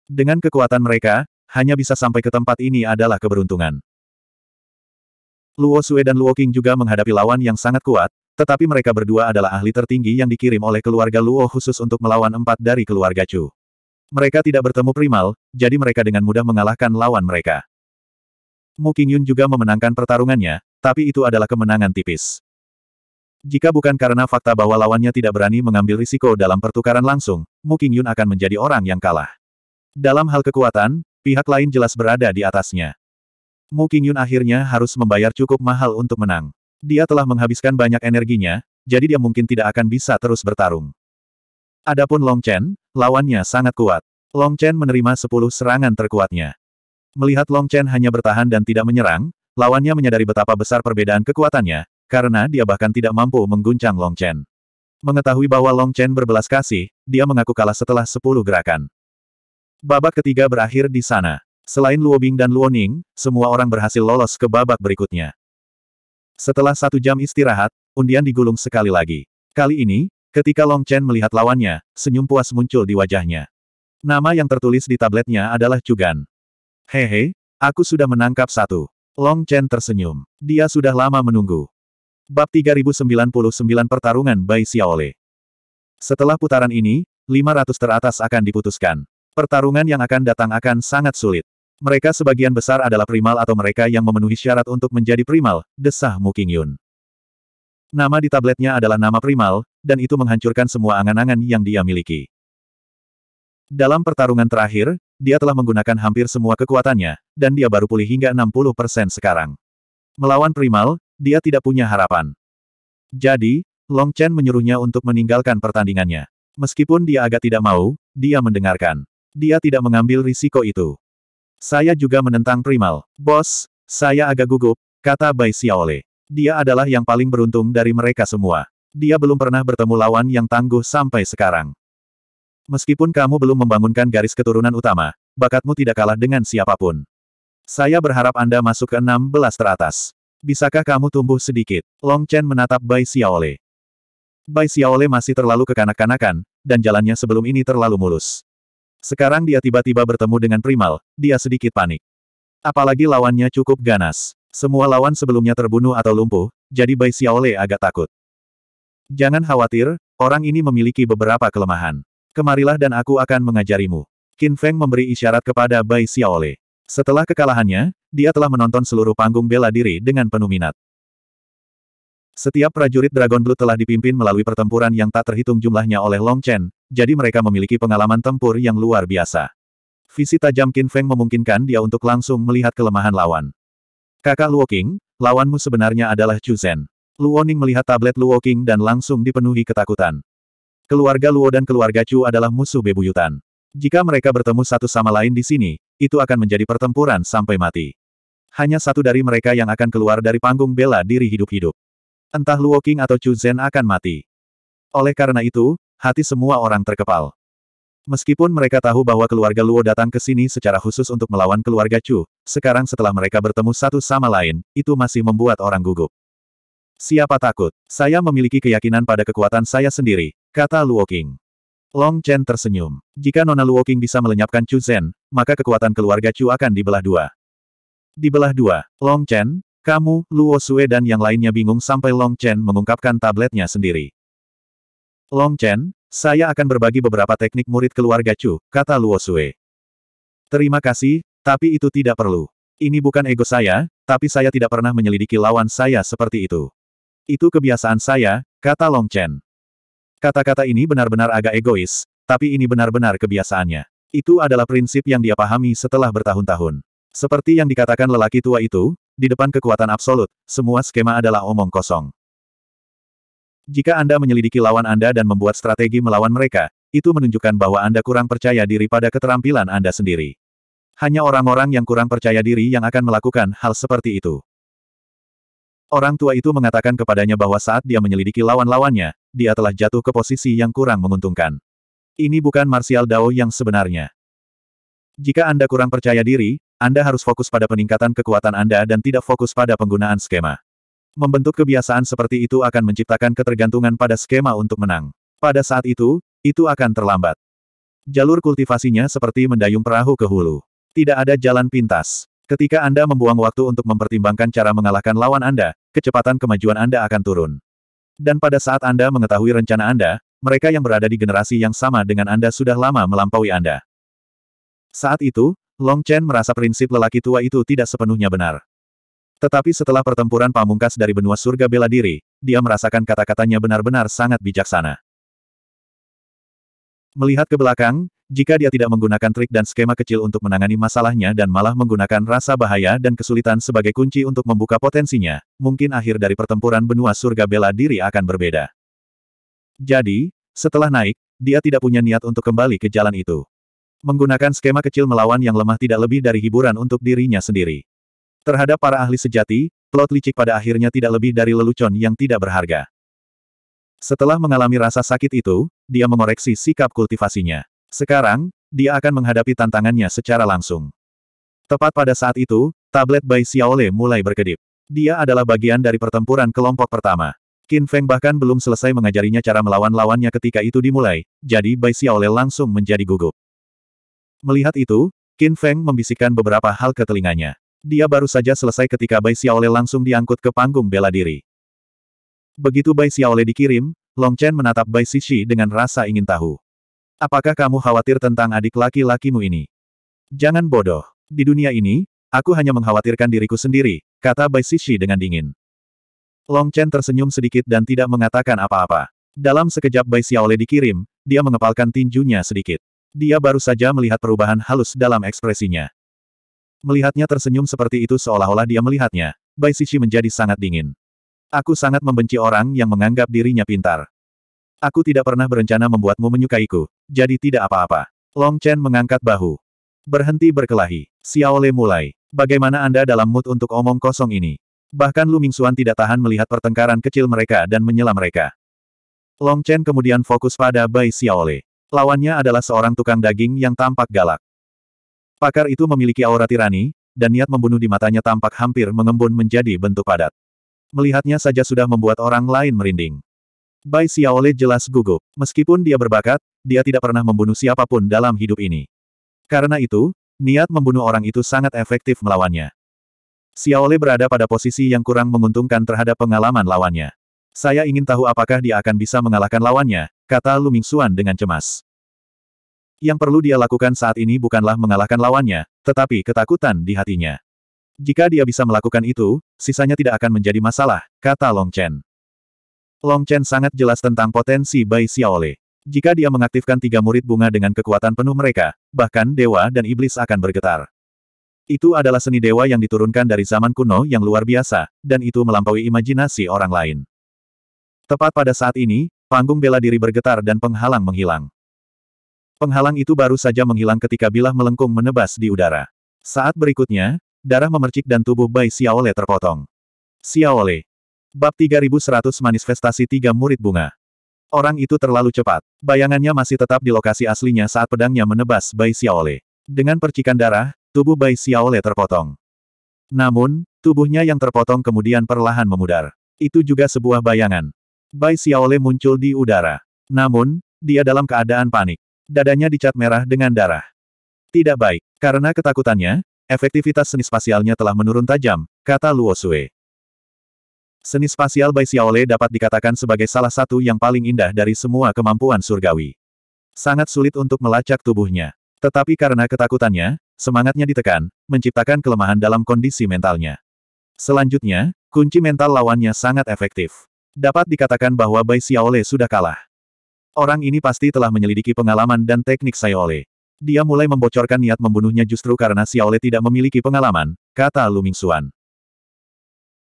Dengan kekuatan mereka, hanya bisa sampai ke tempat ini adalah keberuntungan. Luo Sue dan Luo King juga menghadapi lawan yang sangat kuat, tetapi mereka berdua adalah ahli tertinggi yang dikirim oleh keluarga Luo khusus untuk melawan empat dari keluarga Chu. Mereka tidak bertemu primal, jadi mereka dengan mudah mengalahkan lawan mereka. Mu Yun juga memenangkan pertarungannya, tapi itu adalah kemenangan tipis. Jika bukan karena fakta bahwa lawannya tidak berani mengambil risiko dalam pertukaran langsung, Mu Yun akan menjadi orang yang kalah. Dalam hal kekuatan, pihak lain jelas berada di atasnya. Mu Yun akhirnya harus membayar cukup mahal untuk menang. Dia telah menghabiskan banyak energinya, jadi dia mungkin tidak akan bisa terus bertarung. Adapun Long Chen, lawannya sangat kuat. Long Chen menerima sepuluh serangan terkuatnya. Melihat Long Chen hanya bertahan dan tidak menyerang, lawannya menyadari betapa besar perbedaan kekuatannya, karena dia bahkan tidak mampu mengguncang Long Chen. Mengetahui bahwa Long Chen berbelas kasih, dia mengaku kalah setelah sepuluh gerakan. Babak ketiga berakhir di sana. Selain Luo Bing dan Luo Ning, semua orang berhasil lolos ke babak berikutnya. Setelah satu jam istirahat, undian digulung sekali lagi. Kali ini, ketika Long Chen melihat lawannya, senyum puas muncul di wajahnya. Nama yang tertulis di tabletnya adalah Cugan. Hehe, aku sudah menangkap satu. Long Chen tersenyum. Dia sudah lama menunggu. Bab 3099 Pertarungan Bai Xiaole Setelah putaran ini, 500 teratas akan diputuskan. Pertarungan yang akan datang akan sangat sulit. Mereka sebagian besar adalah primal atau mereka yang memenuhi syarat untuk menjadi primal, desah Muking Yun. Nama di tabletnya adalah nama primal, dan itu menghancurkan semua angan-angan yang dia miliki. Dalam pertarungan terakhir, dia telah menggunakan hampir semua kekuatannya, dan dia baru pulih hingga 60% sekarang. Melawan primal, dia tidak punya harapan. Jadi, Long Chen menyuruhnya untuk meninggalkan pertandingannya. Meskipun dia agak tidak mau, dia mendengarkan. Dia tidak mengambil risiko itu. Saya juga menentang Primal. Bos, saya agak gugup, kata Bai Xiaole. Dia adalah yang paling beruntung dari mereka semua. Dia belum pernah bertemu lawan yang tangguh sampai sekarang. Meskipun kamu belum membangunkan garis keturunan utama, bakatmu tidak kalah dengan siapapun. Saya berharap Anda masuk ke 16 teratas. Bisakah kamu tumbuh sedikit? Long Chen menatap Bai Xiaole. Bai Xiaole masih terlalu kekanak-kanakan, dan jalannya sebelum ini terlalu mulus. Sekarang dia tiba-tiba bertemu dengan Primal, dia sedikit panik. Apalagi lawannya cukup ganas. Semua lawan sebelumnya terbunuh atau lumpuh, jadi Bai Xiaole agak takut. Jangan khawatir, orang ini memiliki beberapa kelemahan. Kemarilah dan aku akan mengajarimu. Qin Feng memberi isyarat kepada Bai Xiaole. Setelah kekalahannya, dia telah menonton seluruh panggung bela diri dengan penuh minat. Setiap prajurit Dragon Blood telah dipimpin melalui pertempuran yang tak terhitung jumlahnya oleh Long Chen, jadi mereka memiliki pengalaman tempur yang luar biasa. Visi tajam Qin Feng memungkinkan dia untuk langsung melihat kelemahan lawan. Kakak Luo King, lawanmu sebenarnya adalah Chu Zhen. Luo Ning melihat tablet Luo King dan langsung dipenuhi ketakutan. Keluarga Luo dan keluarga Chu adalah musuh bebuyutan. Jika mereka bertemu satu sama lain di sini, itu akan menjadi pertempuran sampai mati. Hanya satu dari mereka yang akan keluar dari panggung bela diri hidup-hidup. Entah Luo King atau Chu Zhen akan mati. Oleh karena itu, hati semua orang terkepal. Meskipun mereka tahu bahwa keluarga Luo datang ke sini secara khusus untuk melawan keluarga Chu, sekarang setelah mereka bertemu satu sama lain, itu masih membuat orang gugup. Siapa takut? Saya memiliki keyakinan pada kekuatan saya sendiri, kata Luo King. Long Chen tersenyum. Jika Nona Luoking bisa melenyapkan Chu Zhen, maka kekuatan keluarga Chu akan dibelah dua. Dibelah dua, Long Chen, kamu, Luo Sue dan yang lainnya bingung sampai Long Chen mengungkapkan tabletnya sendiri. Long Chen, saya akan berbagi beberapa teknik murid keluarga Chu, kata Luo Sue. Terima kasih, tapi itu tidak perlu. Ini bukan ego saya, tapi saya tidak pernah menyelidiki lawan saya seperti itu. Itu kebiasaan saya, kata Long Chen. Kata-kata ini benar-benar agak egois, tapi ini benar-benar kebiasaannya. Itu adalah prinsip yang dia pahami setelah bertahun-tahun. Seperti yang dikatakan lelaki tua itu, di depan kekuatan absolut, semua skema adalah omong kosong. Jika Anda menyelidiki lawan Anda dan membuat strategi melawan mereka, itu menunjukkan bahwa Anda kurang percaya diri pada keterampilan Anda sendiri. Hanya orang-orang yang kurang percaya diri yang akan melakukan hal seperti itu. Orang tua itu mengatakan kepadanya bahwa saat dia menyelidiki lawan-lawannya, dia telah jatuh ke posisi yang kurang menguntungkan. Ini bukan Martial Dao yang sebenarnya. Jika Anda kurang percaya diri, Anda harus fokus pada peningkatan kekuatan Anda dan tidak fokus pada penggunaan skema. Membentuk kebiasaan seperti itu akan menciptakan ketergantungan pada skema untuk menang. Pada saat itu, itu akan terlambat. Jalur kultivasinya seperti mendayung perahu ke hulu. Tidak ada jalan pintas. Ketika Anda membuang waktu untuk mempertimbangkan cara mengalahkan lawan Anda, kecepatan kemajuan Anda akan turun. Dan pada saat Anda mengetahui rencana Anda, mereka yang berada di generasi yang sama dengan Anda sudah lama melampaui Anda. Saat itu, Long Chen merasa prinsip lelaki tua itu tidak sepenuhnya benar. Tetapi setelah pertempuran pamungkas dari benua surga bela diri, dia merasakan kata-katanya benar-benar sangat bijaksana. Melihat ke belakang, jika dia tidak menggunakan trik dan skema kecil untuk menangani masalahnya dan malah menggunakan rasa bahaya dan kesulitan sebagai kunci untuk membuka potensinya, mungkin akhir dari pertempuran benua surga bela diri akan berbeda. Jadi, setelah naik, dia tidak punya niat untuk kembali ke jalan itu. Menggunakan skema kecil melawan yang lemah tidak lebih dari hiburan untuk dirinya sendiri. Terhadap para ahli sejati, plot licik pada akhirnya tidak lebih dari lelucon yang tidak berharga. Setelah mengalami rasa sakit itu, dia mengoreksi sikap kultivasinya. Sekarang, dia akan menghadapi tantangannya secara langsung. Tepat pada saat itu, tablet Bai Xiaole mulai berkedip. Dia adalah bagian dari pertempuran kelompok pertama. Qin Feng bahkan belum selesai mengajarinya cara melawan lawannya ketika itu dimulai, jadi Bai Xiaole langsung menjadi gugup. Melihat itu, Qin Feng membisikkan beberapa hal ke telinganya. Dia baru saja selesai ketika Bai Xiaole langsung diangkut ke panggung bela diri. Begitu Bai Xiaole dikirim, Long Chen menatap Bai Xixi dengan rasa ingin tahu. Apakah kamu khawatir tentang adik laki-lakimu ini? Jangan bodoh. Di dunia ini, aku hanya mengkhawatirkan diriku sendiri, kata Bai Sishi dengan dingin. Long Chen tersenyum sedikit dan tidak mengatakan apa-apa. Dalam sekejap Bai Xiaole dikirim, dia mengepalkan tinjunya sedikit. Dia baru saja melihat perubahan halus dalam ekspresinya. Melihatnya tersenyum seperti itu seolah-olah dia melihatnya. Bai Sishi menjadi sangat dingin. Aku sangat membenci orang yang menganggap dirinya pintar. Aku tidak pernah berencana membuatmu menyukaiku, jadi tidak apa-apa. Long Chen mengangkat bahu. Berhenti berkelahi. Xiao Xiaole mulai. Bagaimana Anda dalam mood untuk omong kosong ini? Bahkan Lu Mingxuan tidak tahan melihat pertengkaran kecil mereka dan menyela mereka. Long Chen kemudian fokus pada Bai Xiao Xiaole. Lawannya adalah seorang tukang daging yang tampak galak. Pakar itu memiliki aura tirani, dan niat membunuh di matanya tampak hampir mengembun menjadi bentuk padat. Melihatnya saja sudah membuat orang lain merinding. Bai Xiaole jelas gugup. Meskipun dia berbakat, dia tidak pernah membunuh siapapun dalam hidup ini. Karena itu, niat membunuh orang itu sangat efektif melawannya. Xiaole berada pada posisi yang kurang menguntungkan terhadap pengalaman lawannya. Saya ingin tahu apakah dia akan bisa mengalahkan lawannya, kata Lu Mingxuan dengan cemas. Yang perlu dia lakukan saat ini bukanlah mengalahkan lawannya, tetapi ketakutan di hatinya. Jika dia bisa melakukan itu, sisanya tidak akan menjadi masalah, kata Long Chen. Long Chen sangat jelas tentang potensi Bai Xiaole. Jika dia mengaktifkan tiga murid bunga dengan kekuatan penuh mereka, bahkan dewa dan iblis akan bergetar. Itu adalah seni dewa yang diturunkan dari zaman kuno yang luar biasa, dan itu melampaui imajinasi orang lain. Tepat pada saat ini, panggung bela diri bergetar dan penghalang menghilang. Penghalang itu baru saja menghilang ketika bilah melengkung menebas di udara. Saat berikutnya, darah memercik dan tubuh Bai Xiaole terpotong. Xiaole, Bab 3100 Manifestasi Tiga Murid Bunga Orang itu terlalu cepat. Bayangannya masih tetap di lokasi aslinya saat pedangnya menebas Bai Xiaole. Dengan percikan darah, tubuh Bai Xiaole terpotong. Namun, tubuhnya yang terpotong kemudian perlahan memudar. Itu juga sebuah bayangan. Bai Xiaole muncul di udara. Namun, dia dalam keadaan panik. Dadanya dicat merah dengan darah. Tidak baik. Karena ketakutannya, efektivitas seni spasialnya telah menurun tajam, kata Luo Sui. Seni spasial Bai Xiaole dapat dikatakan sebagai salah satu yang paling indah dari semua kemampuan surgawi. Sangat sulit untuk melacak tubuhnya. Tetapi karena ketakutannya, semangatnya ditekan, menciptakan kelemahan dalam kondisi mentalnya. Selanjutnya, kunci mental lawannya sangat efektif. Dapat dikatakan bahwa Bai Xiaole sudah kalah. Orang ini pasti telah menyelidiki pengalaman dan teknik Xiaole. Dia mulai membocorkan niat membunuhnya justru karena Xiaole tidak memiliki pengalaman, kata Lu Mingxuan.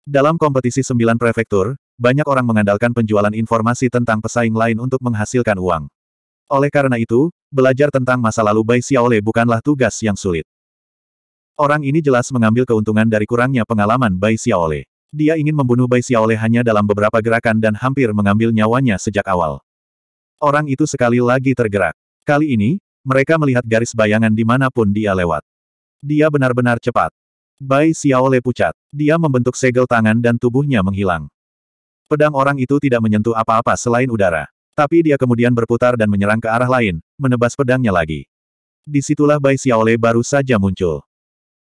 Dalam kompetisi sembilan prefektur, banyak orang mengandalkan penjualan informasi tentang pesaing lain untuk menghasilkan uang. Oleh karena itu, belajar tentang masa lalu Bai Xiaole bukanlah tugas yang sulit. Orang ini jelas mengambil keuntungan dari kurangnya pengalaman Bai Xiaole. Dia ingin membunuh Bai Xiaole hanya dalam beberapa gerakan dan hampir mengambil nyawanya sejak awal. Orang itu sekali lagi tergerak. Kali ini, mereka melihat garis bayangan di dimanapun dia lewat. Dia benar-benar cepat. Bai Xiaole pucat. Dia membentuk segel tangan dan tubuhnya menghilang. Pedang orang itu tidak menyentuh apa-apa selain udara. Tapi dia kemudian berputar dan menyerang ke arah lain, menebas pedangnya lagi. Disitulah Bai Xiaole baru saja muncul.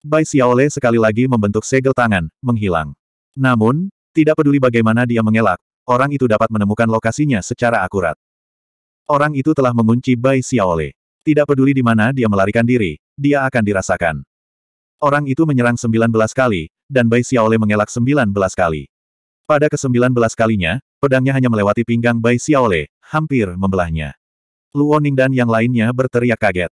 Bai Xiaole sekali lagi membentuk segel tangan, menghilang. Namun, tidak peduli bagaimana dia mengelak, orang itu dapat menemukan lokasinya secara akurat. Orang itu telah mengunci Bai Xiaole. Tidak peduli di mana dia melarikan diri, dia akan dirasakan. Orang itu menyerang 19 kali, dan Bai Xiaole mengelak 19 kali. Pada ke-19 kalinya, pedangnya hanya melewati pinggang Bai Xiaole, hampir membelahnya. Luoning dan yang lainnya berteriak kaget.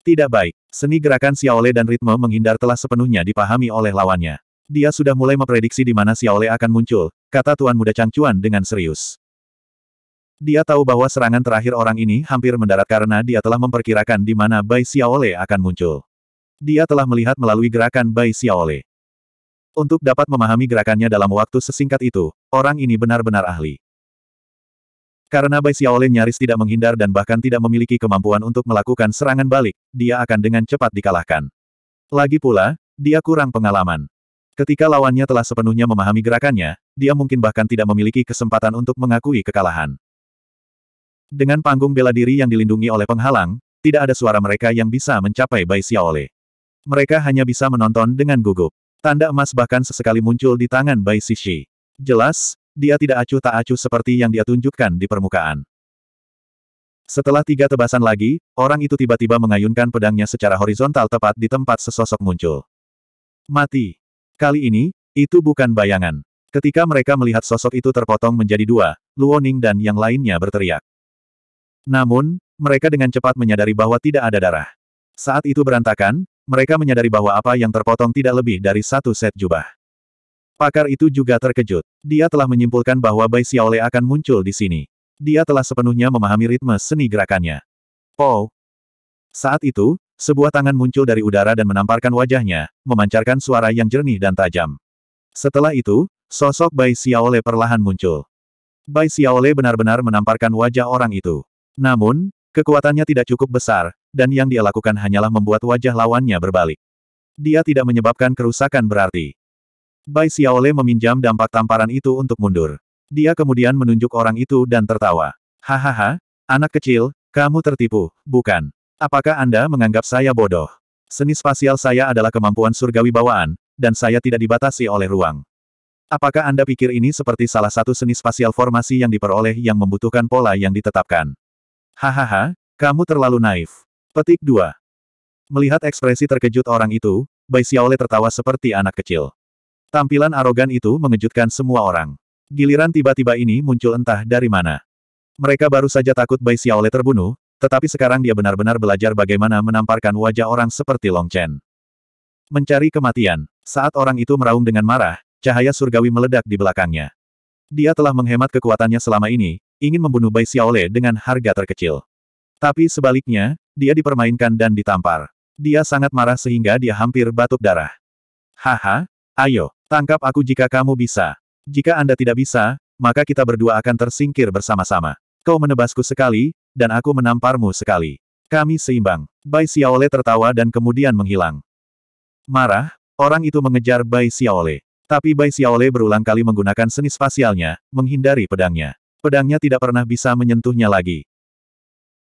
Tidak baik, seni gerakan Xiaole dan ritme menghindar telah sepenuhnya dipahami oleh lawannya. Dia sudah mulai memprediksi di mana Xiaole akan muncul, kata Tuan Muda Changchuan dengan serius. Dia tahu bahwa serangan terakhir orang ini hampir mendarat karena dia telah memperkirakan di mana Bai Xiaole akan muncul. Dia telah melihat melalui gerakan Bai Xiaole. Untuk dapat memahami gerakannya dalam waktu sesingkat itu, orang ini benar-benar ahli. Karena Bai Xiaole nyaris tidak menghindar dan bahkan tidak memiliki kemampuan untuk melakukan serangan balik, dia akan dengan cepat dikalahkan. Lagi pula, dia kurang pengalaman. Ketika lawannya telah sepenuhnya memahami gerakannya, dia mungkin bahkan tidak memiliki kesempatan untuk mengakui kekalahan. Dengan panggung bela diri yang dilindungi oleh penghalang, tidak ada suara mereka yang bisa mencapai Bai Xiaole. Mereka hanya bisa menonton dengan gugup. Tanda emas bahkan sesekali muncul di tangan Bai Sishi. Jelas, dia tidak acuh tak acuh seperti yang dia tunjukkan di permukaan. Setelah tiga tebasan lagi, orang itu tiba-tiba mengayunkan pedangnya secara horizontal tepat di tempat sesosok muncul. Mati. Kali ini, itu bukan bayangan. Ketika mereka melihat sosok itu terpotong menjadi dua, Luoning dan yang lainnya berteriak. Namun, mereka dengan cepat menyadari bahwa tidak ada darah. Saat itu berantakan, mereka menyadari bahwa apa yang terpotong tidak lebih dari satu set jubah. Pakar itu juga terkejut. Dia telah menyimpulkan bahwa Bai Xiaole akan muncul di sini. Dia telah sepenuhnya memahami ritme seni gerakannya. Oh! Saat itu, sebuah tangan muncul dari udara dan menamparkan wajahnya, memancarkan suara yang jernih dan tajam. Setelah itu, sosok Bai Xiaole perlahan muncul. Bai Xiaole benar-benar menamparkan wajah orang itu. Namun, kekuatannya tidak cukup besar, dan yang dia lakukan hanyalah membuat wajah lawannya berbalik. Dia tidak menyebabkan kerusakan berarti. Bai Xiaole meminjam dampak tamparan itu untuk mundur. Dia kemudian menunjuk orang itu dan tertawa. Hahaha, anak kecil, kamu tertipu, bukan? Apakah Anda menganggap saya bodoh? Seni spasial saya adalah kemampuan surgawi bawaan, dan saya tidak dibatasi oleh ruang. Apakah Anda pikir ini seperti salah satu seni spasial formasi yang diperoleh yang membutuhkan pola yang ditetapkan? Hahaha, kamu terlalu naif. Petik 2. Melihat ekspresi terkejut orang itu, Bai Xiaole tertawa seperti anak kecil. Tampilan arogan itu mengejutkan semua orang. Giliran tiba-tiba ini muncul entah dari mana. Mereka baru saja takut Bai Xiaole terbunuh, tetapi sekarang dia benar-benar belajar bagaimana menamparkan wajah orang seperti Long Chen. Mencari kematian. Saat orang itu meraung dengan marah, cahaya surgawi meledak di belakangnya. Dia telah menghemat kekuatannya selama ini, ingin membunuh Bai Xiaole dengan harga terkecil. Tapi sebaliknya, dia dipermainkan dan ditampar. Dia sangat marah sehingga dia hampir batuk darah. Haha, ayo, tangkap aku jika kamu bisa. Jika Anda tidak bisa, maka kita berdua akan tersingkir bersama-sama. Kau menebasku sekali, dan aku menamparmu sekali. Kami seimbang. Bai Xiaole tertawa dan kemudian menghilang. Marah, orang itu mengejar Bai Xiaole. Tapi Bai Xiaole berulang kali menggunakan seni spasialnya, menghindari pedangnya. Pedangnya tidak pernah bisa menyentuhnya lagi.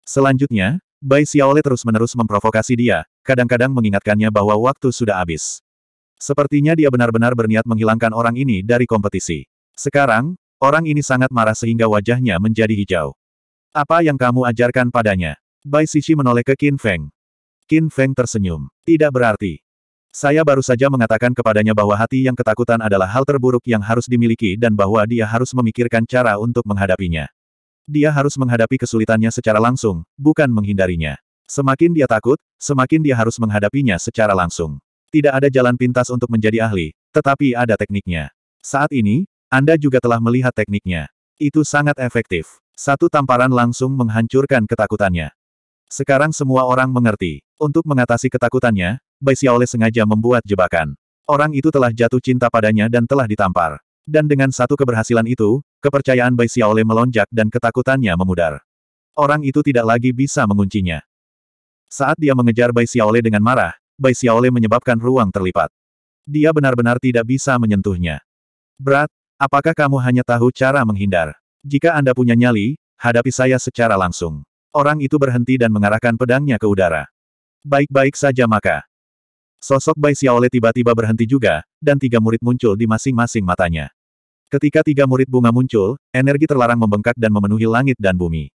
Selanjutnya, Bai Xiaole terus-menerus memprovokasi dia, kadang-kadang mengingatkannya bahwa waktu sudah habis. Sepertinya dia benar-benar berniat menghilangkan orang ini dari kompetisi. Sekarang, orang ini sangat marah sehingga wajahnya menjadi hijau. Apa yang kamu ajarkan padanya? Bai Sisi menoleh ke Qin Feng. Qin Feng tersenyum. Tidak berarti. Saya baru saja mengatakan kepadanya bahwa hati yang ketakutan adalah hal terburuk yang harus dimiliki dan bahwa dia harus memikirkan cara untuk menghadapinya. Dia harus menghadapi kesulitannya secara langsung, bukan menghindarinya. Semakin dia takut, semakin dia harus menghadapinya secara langsung. Tidak ada jalan pintas untuk menjadi ahli, tetapi ada tekniknya. Saat ini, Anda juga telah melihat tekniknya. Itu sangat efektif. Satu tamparan langsung menghancurkan ketakutannya. Sekarang semua orang mengerti. Untuk mengatasi ketakutannya, Bai Xiaole sengaja membuat jebakan. Orang itu telah jatuh cinta padanya dan telah ditampar. Dan dengan satu keberhasilan itu, Kepercayaan Bai Xiaole melonjak dan ketakutannya memudar. Orang itu tidak lagi bisa menguncinya. Saat dia mengejar Bai Xiaole dengan marah, Bai Xiaole menyebabkan ruang terlipat. Dia benar-benar tidak bisa menyentuhnya. Berat, apakah kamu hanya tahu cara menghindar? Jika Anda punya nyali, hadapi saya secara langsung. Orang itu berhenti dan mengarahkan pedangnya ke udara. Baik-baik saja maka. Sosok Bai Xiaole tiba-tiba berhenti juga, dan tiga murid muncul di masing-masing matanya. Ketika tiga murid bunga muncul, energi terlarang membengkak dan memenuhi langit dan bumi.